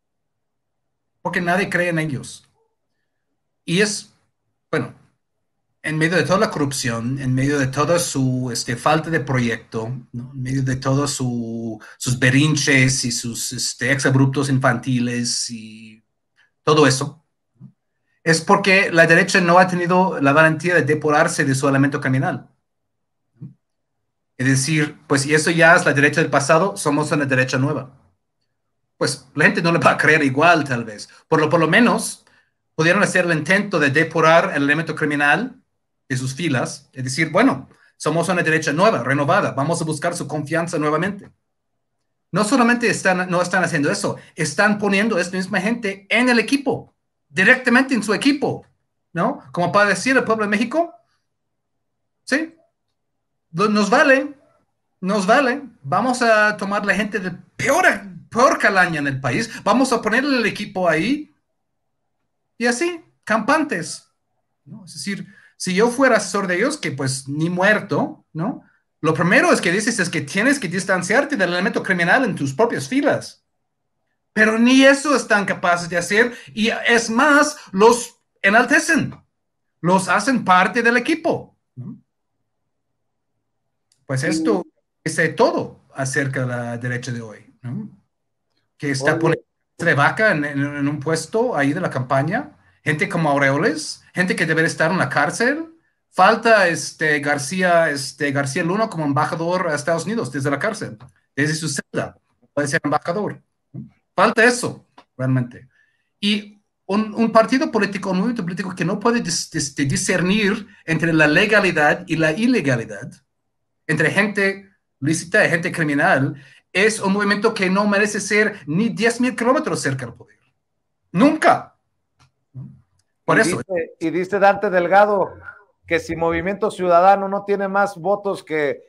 [SPEAKER 2] Porque nadie cree en ellos. Y es, bueno, en medio de toda la corrupción, en medio de toda su este, falta de proyecto, en medio de todos sus berinches y sus este, exabruptos infantiles y todo eso, es porque la derecha no ha tenido la valentía de depurarse de su elemento criminal. Es decir, pues si eso ya es la derecha del pasado, somos una derecha nueva. Pues la gente no le va a creer igual, tal vez. Por lo, por lo menos pudieron hacer el intento de depurar el elemento criminal de sus filas, es decir, bueno, somos una derecha nueva, renovada, vamos a buscar su confianza nuevamente. No solamente están, no están haciendo eso, están poniendo a esta misma gente en el equipo, directamente en su equipo, ¿no? Como para decir el pueblo de México, sí, nos vale, nos vale, vamos a tomar la gente de peor, peor calaña en el país, vamos a ponerle el equipo ahí y así, campantes, ¿no? Es decir, si yo fuera asesor de ellos, que pues ni muerto, ¿no? Lo primero es que dices es que tienes que distanciarte del elemento criminal en tus propias filas. Pero ni eso están capaces de hacer y es más, los enaltecen, los hacen parte del equipo. Pues esto es todo acerca de la derecha de hoy, que está Oye. en un puesto ahí de la campaña gente como Aureoles, gente que debe estar en la cárcel. Falta este García, este García Luna como embajador a Estados Unidos desde la cárcel, desde su celda, puede ser embajador. Falta eso, realmente. Y un, partido político, un movimiento político que no puede discernir entre la legalidad y la ilegalidad, entre gente lícita y gente criminal, es un movimiento que no merece ser ni 10.000 kilómetros cerca del poder. Nunca
[SPEAKER 1] y Dice, Dante Delgado que si Movimiento Ciudadano no tiene más votos que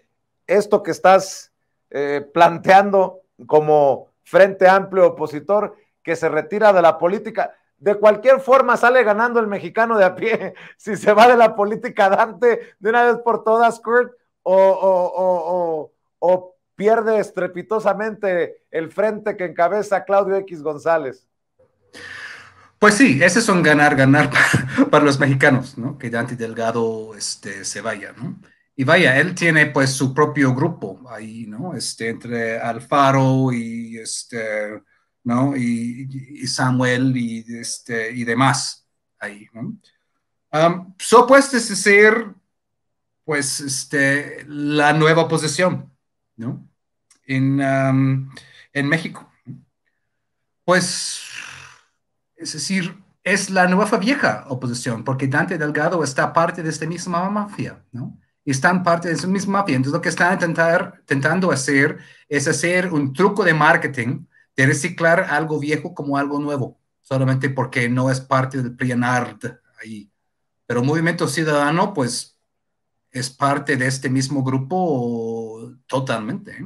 [SPEAKER 1] esto que estás eh, planteando como Frente Amplio opositor, que se retira de la política. De cualquier forma sale ganando el mexicano de a pie. Si se va de la política Dante de una vez por todas, Kurt, o, o pierde estrepitosamente el frente que encabeza Claudio X González.
[SPEAKER 2] Pues sí, ese es un ganar, ganar para, los mexicanos, ¿no? Que Dante Delgado este, se vaya, ¿no? Y vaya, él tiene pues su propio grupo ahí, ¿no? Este, entre Alfaro y este, ¿no? Y, Samuel y, este, y demás ahí, ¿no? decir, pues, este, la nueva oposición ¿no? En, en México. Pues es decir, es la nueva vieja oposición, porque Dante Delgado está parte de esta misma mafia, ¿no? Están parte de esa misma mafia. Entonces, lo que están intentar, intentando hacer es hacer un truco de marketing, de reciclar algo viejo como algo nuevo, solamente porque no es parte del PRIANARD ahí. Pero Movimiento Ciudadano, pues, es parte de este mismo grupo totalmente.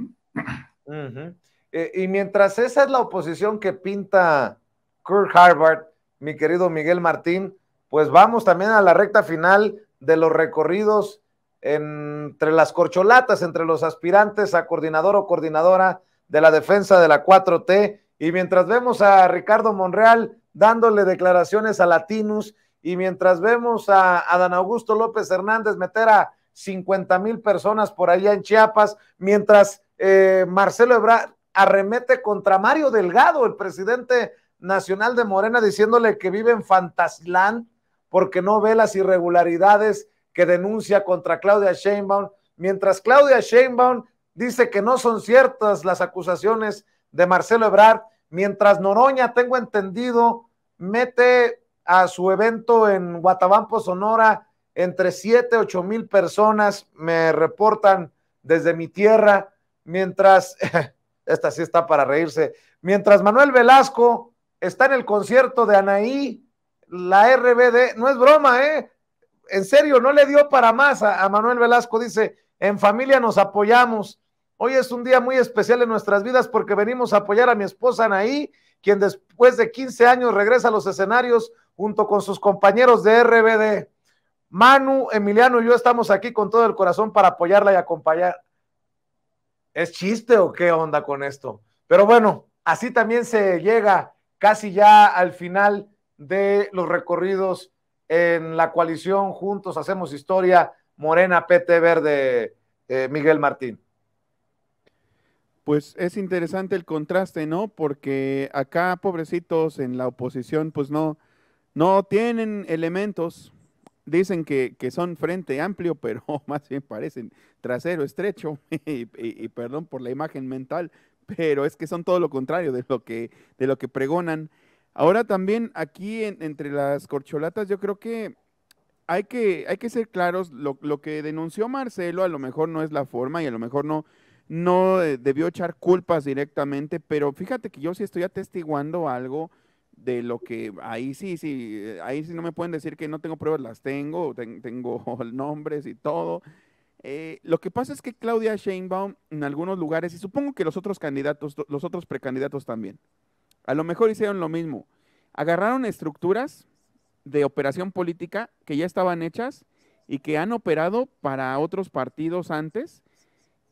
[SPEAKER 1] ¿eh? Eh, y mientras esa es la oposición que pinta Kurt Harvard, mi querido Miguel Martín, pues vamos también a la recta final de los recorridos entre las corcholatas, entre los aspirantes a coordinador o coordinadora de la defensa de la 4T. Y mientras vemos a Ricardo Monreal dándole declaraciones a Latinus y mientras vemos a, Dan Augusto López Hernández meter a 50 mil personas por allá en Chiapas, mientras eh, Marcelo Ebrard arremete contra Mario Delgado, el presidente nacional de Morena diciéndole que vive en Fantasland porque no ve las irregularidades que denuncia contra Claudia Sheinbaum, mientras Claudia Sheinbaum dice que no son ciertas las acusaciones de Marcelo Ebrard, mientras Noroña, tengo entendido, mete a su evento en Guatabampo, Sonora, entre 7, 8 mil personas, me reportan desde mi tierra, mientras, esta sí está para reírse, mientras Manuel Velasco está en el concierto de Anaí, la RBD, no es broma, ¿eh? En serio, no le dio para más a, Manuel Velasco, dice, en familia nos apoyamos. Hoy es un día muy especial en nuestras vidas porque venimos a apoyar a mi esposa Anaí, quien después de 15 años regresa a los escenarios junto con sus compañeros de RBD. Manu, Emiliano y yo estamos aquí con todo el corazón para apoyarla y acompañar. ¿Es chiste o qué onda con esto? Pero bueno, así también se llega casi ya al final de los recorridos en la coalición Juntos Hacemos Historia, Morena, PT Verde, eh, Miguel Martín.
[SPEAKER 3] Pues es interesante el contraste, ¿no? Porque acá, pobrecitos, en la oposición, pues no, no tienen elementos. Dicen que, son frente amplio, pero más bien parecen trasero estrecho. y, y perdón por la imagen mental, pero es que son todo lo contrario de lo que, de lo que pregonan. Ahora también aquí entre las corcholatas yo creo que hay que, hay que ser claros, lo, lo, que denunció Marcelo a lo mejor no es la forma y a lo mejor no, no eh, debió echar culpas directamente, pero fíjate que yo sí estoy atestiguando algo de lo que ahí sí, sí, eh, ahí sí no me pueden decir que no tengo pruebas, las tengo, tengo nombres y todo, eh, lo que pasa es que Claudia Sheinbaum en algunos lugares, y supongo que los otros candidatos, los otros precandidatos también, a lo mejor hicieron lo mismo. Agarraron estructuras de operación política que ya estaban hechas y que han operado para otros partidos antes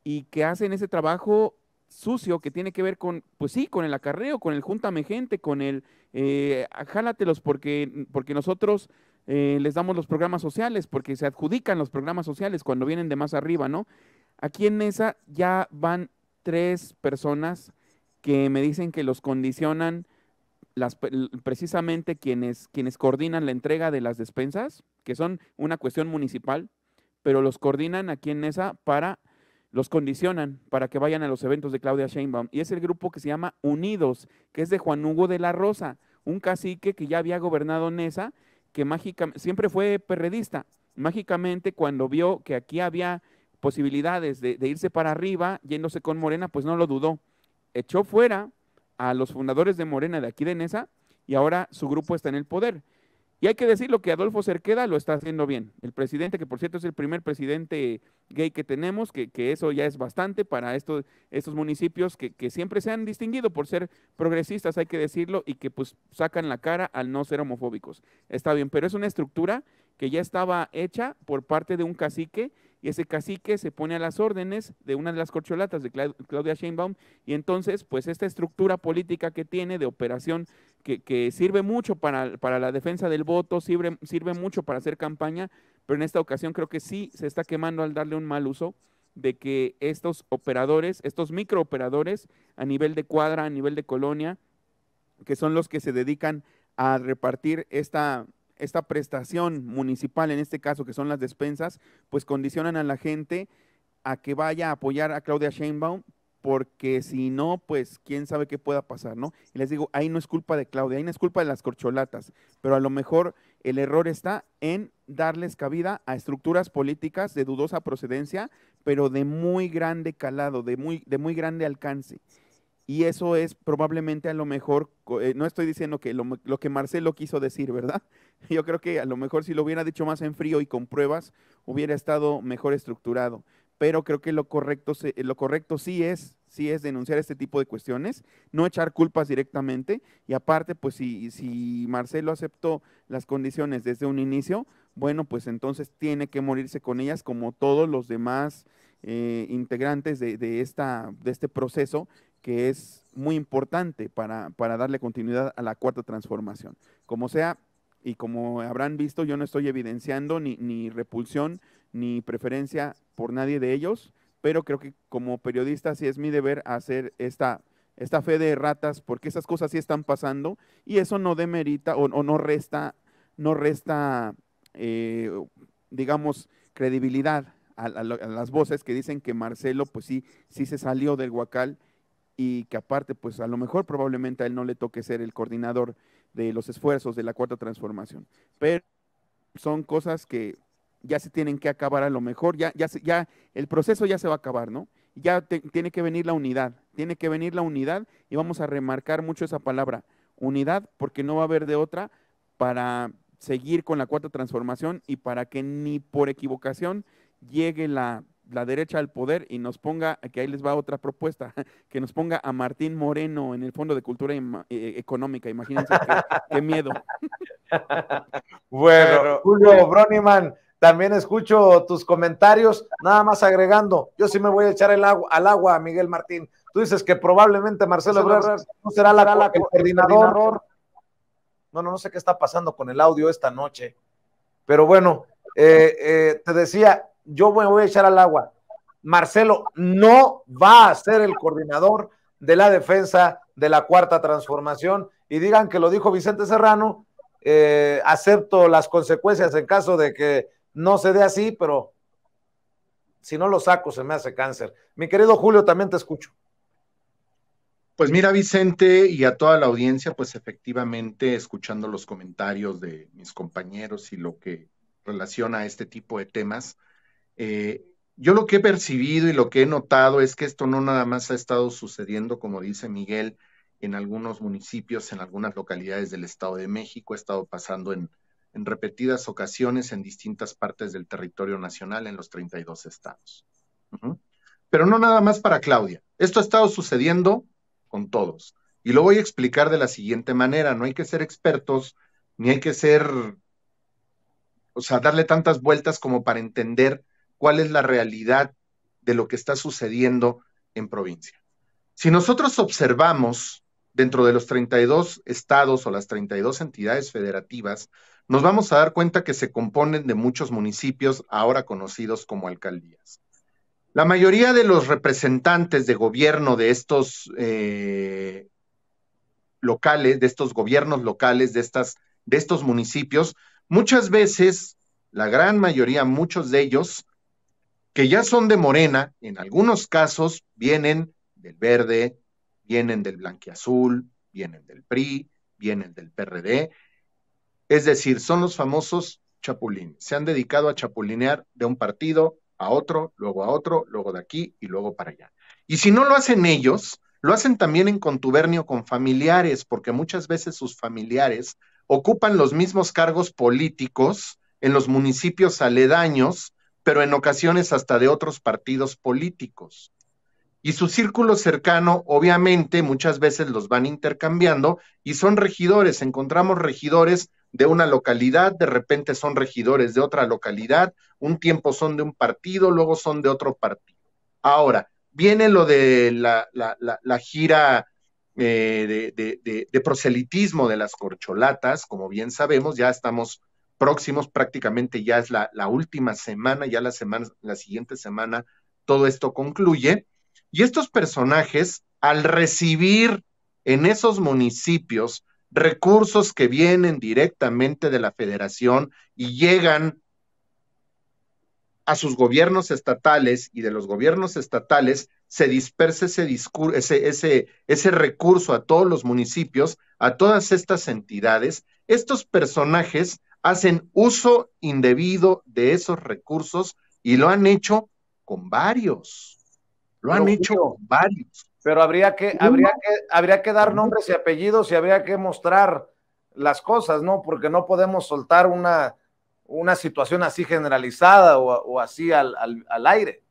[SPEAKER 3] y que hacen ese trabajo sucio que tiene que ver con, pues sí, con el acarreo, con el júntame gente, con el eh, jálatelos porque, porque nosotros eh, les damos los programas sociales, porque se adjudican los programas sociales cuando vienen de más arriba, ¿no? Aquí en esa ya van tres personas que me dicen que los condicionan las, precisamente quienes, quienes coordinan la entrega de las despensas, que son una cuestión municipal, pero los coordinan aquí en esa para, los condicionan para que vayan a los eventos de Claudia Sheinbaum. Y es el grupo que se llama Unidos, que es de Juan Hugo de la Rosa, un cacique que ya había gobernado Nesa que siempre fue perredista, mágicamente cuando vio que aquí había posibilidades de, de, irse para arriba, yéndose con Morena, pues no lo dudó. Echó fuera a los fundadores de Morena de aquí de Nesa y ahora su grupo está en el poder. Y hay que decirlo que Adolfo Cerqueda lo está haciendo bien. El presidente, que por cierto es el primer presidente gay que tenemos, que, eso ya es bastante para estos, estos municipios que, que, siempre se han distinguido por ser progresistas, hay que decirlo, y que pues sacan la cara al no ser homofóbicos. Está bien, pero es una estructura que ya estaba hecha por parte de un cacique y ese cacique se pone a las órdenes de una de las corcholatas de Claudia Sheinbaum y entonces pues esta estructura política que tiene de operación que, sirve mucho para, la defensa del voto, sirve, sirve mucho para hacer campaña, pero en esta ocasión creo que sí se está quemando al darle un mal uso de que estos operadores, estos microoperadores a nivel de cuadra, a nivel de colonia, que son los que se dedican a repartir esta esta prestación municipal, en este caso que son las despensas, pues condicionan a la gente a que vaya a apoyar a Claudia Sheinbaum, porque si no, pues quién sabe qué pueda pasar, ¿no? Y les digo, ahí no es culpa de Claudia, ahí no es culpa de las corcholatas, pero a lo mejor el error está en darles cabida a estructuras políticas de dudosa procedencia, pero de muy grande calado, de muy, de muy grande alcance. Y eso es probablemente a lo mejor, eh, no estoy diciendo que lo, que Marcelo quiso decir, ¿verdad? Yo creo que a lo mejor si lo hubiera dicho más en frío y con pruebas, hubiera estado mejor estructurado. Pero creo que lo correcto, eh, lo correcto sí es sí es denunciar este tipo de cuestiones, no echar culpas directamente. Y aparte, pues si, si Marcelo aceptó las condiciones desde un inicio, bueno, pues entonces tiene que morirse con ellas como todos los demás eh, integrantes de, esta, de este proceso que es muy importante para, darle continuidad a la cuarta transformación. Como sea, y como habrán visto, yo no estoy evidenciando ni, ni repulsión ni preferencia por nadie de ellos, pero creo que como periodista sí es mi deber hacer esta, esta fe de ratas, porque esas cosas sí están pasando y eso no demerita o, no resta, no resta eh, digamos, credibilidad a, a, las voces que dicen que Marcelo, pues sí, sí se salió del huacal y que aparte, pues a lo mejor probablemente a él no le toque ser el coordinador de los esfuerzos de la cuarta transformación. Pero son cosas que ya se tienen que acabar a lo mejor, ya, ya, ya el proceso ya se va a acabar, ¿no? Ya tiene que venir la unidad, tiene que venir la unidad y vamos a remarcar mucho esa palabra, unidad, porque no va a haber de otra para seguir con la cuarta transformación y para que ni por equivocación llegue la la derecha al poder y nos ponga, que ahí les va otra propuesta, que nos ponga a Martín Moreno en el Fondo de Cultura eh, eh, Económica. Imagínense qué, miedo. bueno, Julio
[SPEAKER 1] Broniman, también escucho tus comentarios, nada más agregando, yo sí me voy a echar el agua, al agua, Miguel Martín. Tú dices que probablemente Marcelo será la, el coordinador. No, no, no sé qué está pasando con el audio esta noche. Pero bueno, eh, te decía, yo me voy a echar al agua. Marcelo no va a ser el coordinador de la defensa de la cuarta transformación. Y digan que lo dijo Vicente Serrano, eh, acepto las consecuencias en caso de que no se dé así, pero si
[SPEAKER 4] no lo saco se me hace cáncer. Mi
[SPEAKER 1] querido Julio, también te escucho.
[SPEAKER 4] Pues mira, Vicente, y a toda la audiencia, pues efectivamente, escuchando los comentarios de mis compañeros y lo que relaciona a este tipo de temas, eh, yo lo que he percibido y lo que he notado es que esto no nada más ha estado sucediendo, como dice Miguel, en algunos municipios, en algunas localidades del Estado de México, ha estado pasando en, repetidas ocasiones en distintas partes del territorio nacional, en los 32 estados. Pero no nada más para Claudia, esto ha estado sucediendo con todos. Y lo voy a explicar de la siguiente manera, no hay que ser expertos, ni hay que ser, o sea, darle tantas vueltas como para entender cuál es la realidad de lo que está sucediendo en provincia. Si nosotros observamos dentro de los 32 estados o las 32 entidades federativas, nos vamos a dar cuenta que se componen de muchos municipios ahora conocidos como alcaldías. La mayoría de los representantes de gobierno de estos eh, locales, de estos gobiernos locales, de, estas, de estos municipios, muchas veces, la gran mayoría, muchos de ellos, que ya son de morena, en algunos casos vienen del verde, vienen del blanquiazul, vienen del PRI, vienen del PRD. Es decir, son los famosos chapulines. Se han dedicado a chapulinear de un partido a otro, luego a otro, luego de aquí y luego para allá. Y si no lo hacen ellos, lo hacen también en contubernio con familiares, porque muchas veces sus familiares ocupan los mismos cargos políticos en los municipios aledaños pero en ocasiones hasta de otros partidos políticos. Y su círculo cercano, obviamente, muchas veces los van intercambiando y son regidores. Encontramos regidores de una localidad, de repente son regidores de otra localidad, un tiempo son de un partido, luego son de otro partido. Ahora, viene lo de la, gira eh, de proselitismo de las corcholatas, como bien sabemos, ya estamos próximos, prácticamente ya es la, última semana, ya la, semana, la siguiente semana todo esto concluye. Y estos personajes, al recibir en esos municipios recursos que vienen directamente de la federación y llegan a sus gobiernos estatales y de los gobiernos estatales se dispersa ese, ese, recurso a todos los municipios, a todas estas entidades, estos personajes hacen uso indebido de esos recursos y lo han hecho con varios.
[SPEAKER 1] Lo han hecho
[SPEAKER 4] varios.
[SPEAKER 1] Pero habría que, habría que, habría que dar nombres y apellidos y habría que mostrar las cosas, ¿no? Porque no podemos soltar una, una situación así generalizada o, así al, al aire.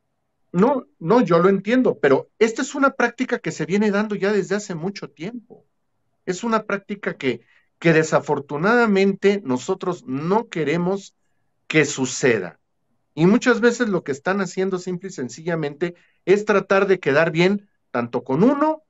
[SPEAKER 4] No, no, yo lo entiendo, pero esta es una práctica que se viene dando ya desde hace mucho tiempo. Es una práctica que, que desafortunadamente nosotros no queremos que suceda. Y muchas veces lo que están haciendo simple y sencillamente es tratar de quedar bien tanto con uno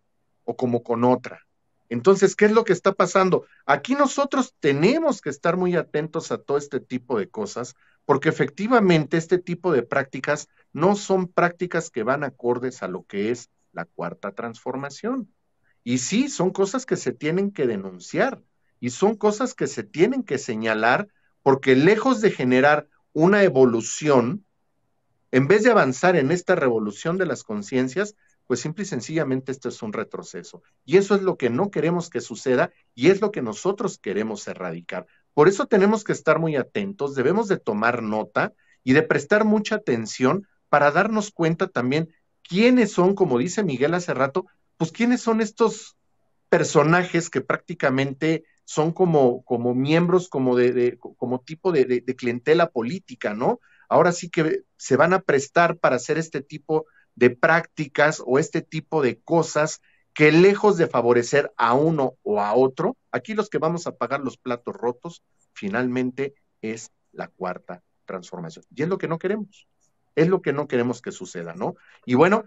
[SPEAKER 4] o como con otra. Entonces, ¿qué es lo que está pasando? Aquí nosotros tenemos que estar muy atentos a todo este tipo de cosas, porque efectivamente este tipo de prácticas no son prácticas que van acordes a lo que es la cuarta transformación. Y sí, son cosas que se tienen que denunciar, y son cosas que se tienen que señalar porque lejos de generar una evolución, en vez de avanzar en esta revolución de las conciencias, pues simple y sencillamente esto es un retroceso. Y eso es lo que no queremos que suceda y es lo que nosotros queremos erradicar. Por eso tenemos que estar muy atentos, debemos de tomar nota y de prestar mucha atención para darnos cuenta también quiénes son, como dice Miguel hace rato, pues quiénes son estos personajes que prácticamente son como, como miembros, como, como tipo de, de, clientela política, ¿no? Ahora sí que se van a prestar para hacer este tipo de prácticas o este tipo de cosas que lejos de favorecer a uno o a otro, aquí los que vamos a pagar los platos rotos, finalmente es la cuarta transformación. Y es lo que no queremos, es lo que no queremos que suceda, ¿no? Y bueno,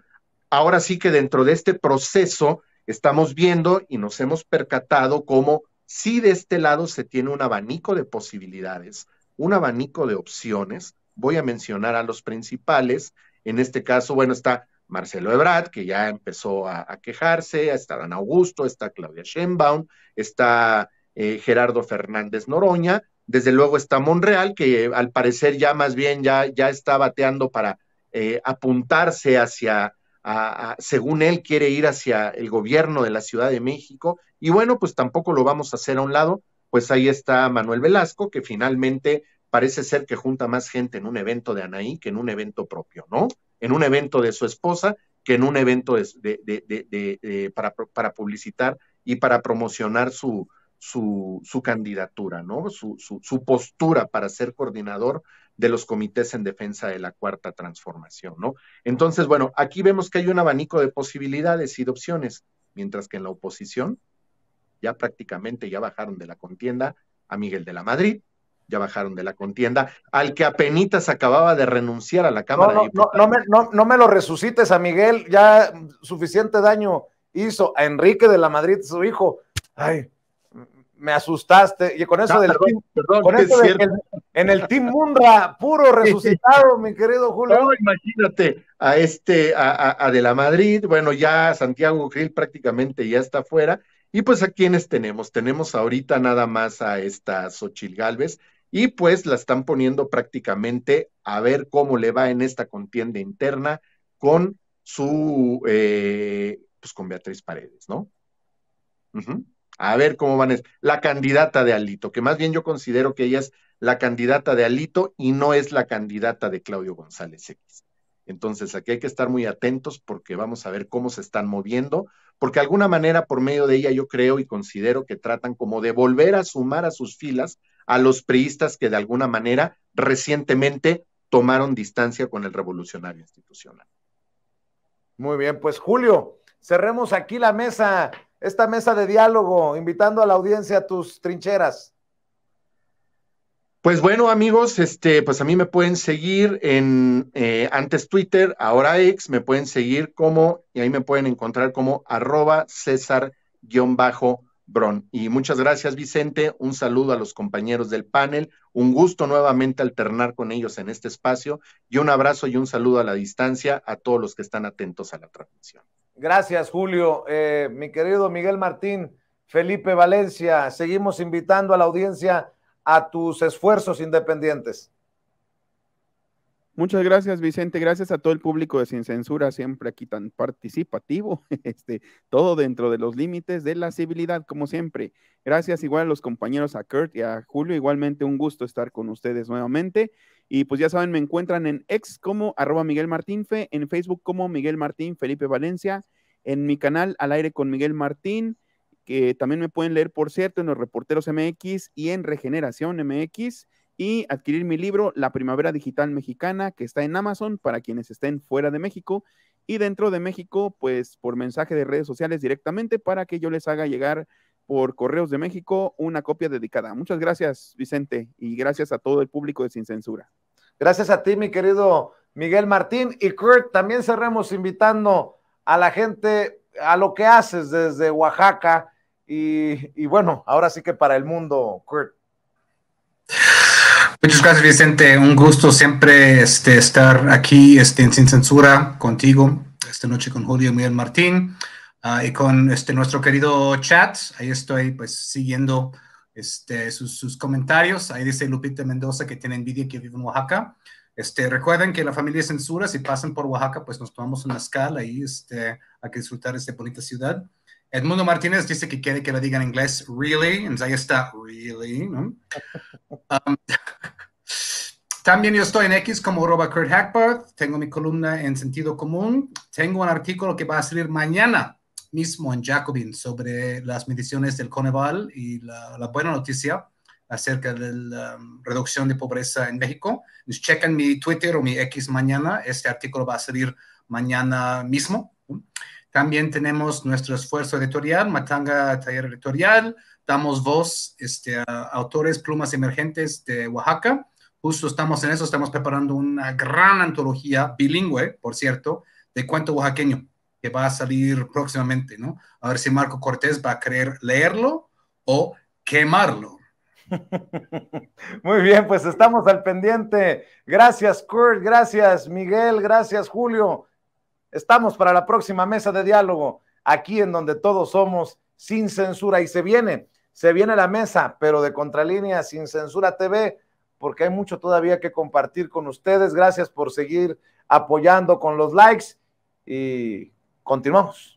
[SPEAKER 4] ahora sí que dentro de este proceso estamos viendo y nos hemos percatado cómo si de este lado se tiene un abanico de posibilidades, un abanico de opciones. Voy a mencionar a los principales. En este caso, bueno, está Marcelo Ebrard, que ya empezó a, quejarse, está Dan Augusto, está Claudia Schenbaum, está eh, Gerardo Fernández Noroña, desde luego está Monreal, que eh, al parecer ya más bien ya, ya está bateando para eh, apuntarse hacia según él quiere ir hacia el gobierno de la Ciudad de México, y bueno, pues tampoco lo vamos a hacer a un lado, pues ahí está Manuel Velasco, que finalmente parece ser que junta más gente en un evento de Anaí que en un evento propio, ¿no? En un evento de su esposa que en un evento de, para publicitar y para promocionar su, su, su candidatura, ¿no? Su, su, postura para ser coordinador de los comités en defensa de la cuarta transformación, ¿no? Entonces, bueno, aquí vemos que hay un abanico de posibilidades y de opciones, mientras que en la oposición ya prácticamente ya bajaron de la contienda a Miguel de la Madrid, ya bajaron de la contienda, al que apenas acababa de renunciar a la Cámara no, de No, me, no,
[SPEAKER 1] no me lo resucites a Miguel, ya suficiente daño hizo a Enrique de la Madrid, su hijo. Ay, me asustaste. Y con eso ah, del perdón, en el Team Munra, puro resucitado,
[SPEAKER 4] mi querido Julio. imagínate, a este, a, de la Madrid, bueno, ya Santiago Gil prácticamente ya está fuera. Y pues a quienes tenemos, tenemos ahorita nada más a esta Xochil Galvez, y pues la están poniendo prácticamente a ver cómo le va en esta contienda interna con su eh, pues con Beatriz Paredes, ¿no? A ver cómo van. Es. La candidata de Alito, que más bien yo considero que ella es la candidata de Alito y no es la candidata de Claudio González X. Entonces aquí hay que estar muy atentos porque vamos a ver cómo se están moviendo, porque de alguna manera por medio de ella yo creo y considero que tratan como de volver a sumar a sus filas a los priistas que de alguna manera recientemente tomaron distancia con el revolucionario institucional.
[SPEAKER 1] Muy bien, pues Julio, cerremos aquí la mesa esta mesa de diálogo, invitando a la audiencia a tus trincheras.
[SPEAKER 4] Pues bueno, amigos, este, pues a mí me pueden seguir en eh, antes Twitter, ahora ex, me pueden seguir como, y ahí me pueden encontrar como arroba César-Bron. Y muchas gracias, Vicente. Un saludo a los compañeros del panel. Un gusto nuevamente alternar con ellos en este espacio. Y un abrazo y un saludo a la distancia a todos los que están atentos a la transmisión.
[SPEAKER 1] Gracias, Julio. Eh, mi querido Miguel Martín, Felipe Valencia, seguimos invitando a la audiencia a tus esfuerzos independientes.
[SPEAKER 3] Muchas gracias, Vicente. Gracias a todo el público de Sin Censura, siempre aquí tan participativo, este, todo dentro de los límites de la civilidad, como siempre. Gracias igual a los compañeros, a Kurt y a Julio. Igualmente un gusto estar con ustedes nuevamente. Y pues ya saben, me encuentran en ex como arroba Miguel Fe, en Facebook como Miguel Martín Felipe Valencia, en mi canal Al aire con Miguel Martín, que también me pueden leer, por cierto, en los Reporteros MX y en Regeneración MX, y adquirir mi libro La Primavera Digital Mexicana, que está en Amazon para quienes estén fuera de México y dentro de México, pues por mensaje de redes sociales directamente para que yo les haga llegar por Correos de México una copia dedicada. Muchas gracias, Vicente, y gracias a todo el público de Sin Censura. Gracias a ti, mi querido Miguel Martín. Y Kurt,
[SPEAKER 1] también cerremos invitando a la gente a lo que haces desde Oaxaca y, bueno, ahora sí que para el mundo, Kurt.
[SPEAKER 2] Muchas gracias, Vicente. Un gusto siempre este, estar aquí este, en Sin Censura contigo. Esta noche con Julio y Miguel Martín. Ah, y con este, nuestro querido chat, ahí estoy pues siguiendo este, sus, comentarios. Ahí dice Lupita Mendoza que tiene envidia que vive en Oaxaca. Este, recuerden que la familia es censura, si pasan por Oaxaca, pues nos tomamos una escala ahí este, a que disfrutar de esta bonita ciudad. Edmundo Martínez dice que quiere que la diga en inglés, really, ahí está, really, um, También yo estoy en X como Roba Kurt Hackbarth. Tengo mi columna en sentido común. Tengo un artículo que va a salir mañana mismo en Jacobin sobre las mediciones del Coneval y la, buena noticia acerca de la um, reducción de pobreza en México. Nos mi Twitter o mi X mañana. Este artículo va a salir mañana mismo. También tenemos nuestro esfuerzo editorial, Matanga Taller Editorial. Damos voz este, a autores, plumas emergentes de Oaxaca. Justo estamos en eso, estamos preparando una gran antología bilingüe, por cierto, de cuento oaxaqueño va a salir próximamente, ¿no? A ver si Marco Cortés va a querer leerlo o quemarlo.
[SPEAKER 1] Muy bien, pues estamos al pendiente. Gracias, Kurt, gracias, Miguel, gracias, Julio. Estamos para la próxima mesa de diálogo, aquí en donde todos somos sin censura. Y se viene, se viene la mesa, pero de Contralínea, sin censura TV, porque hay mucho todavía que compartir con ustedes. Gracias por seguir apoyando con los likes y Continuamos.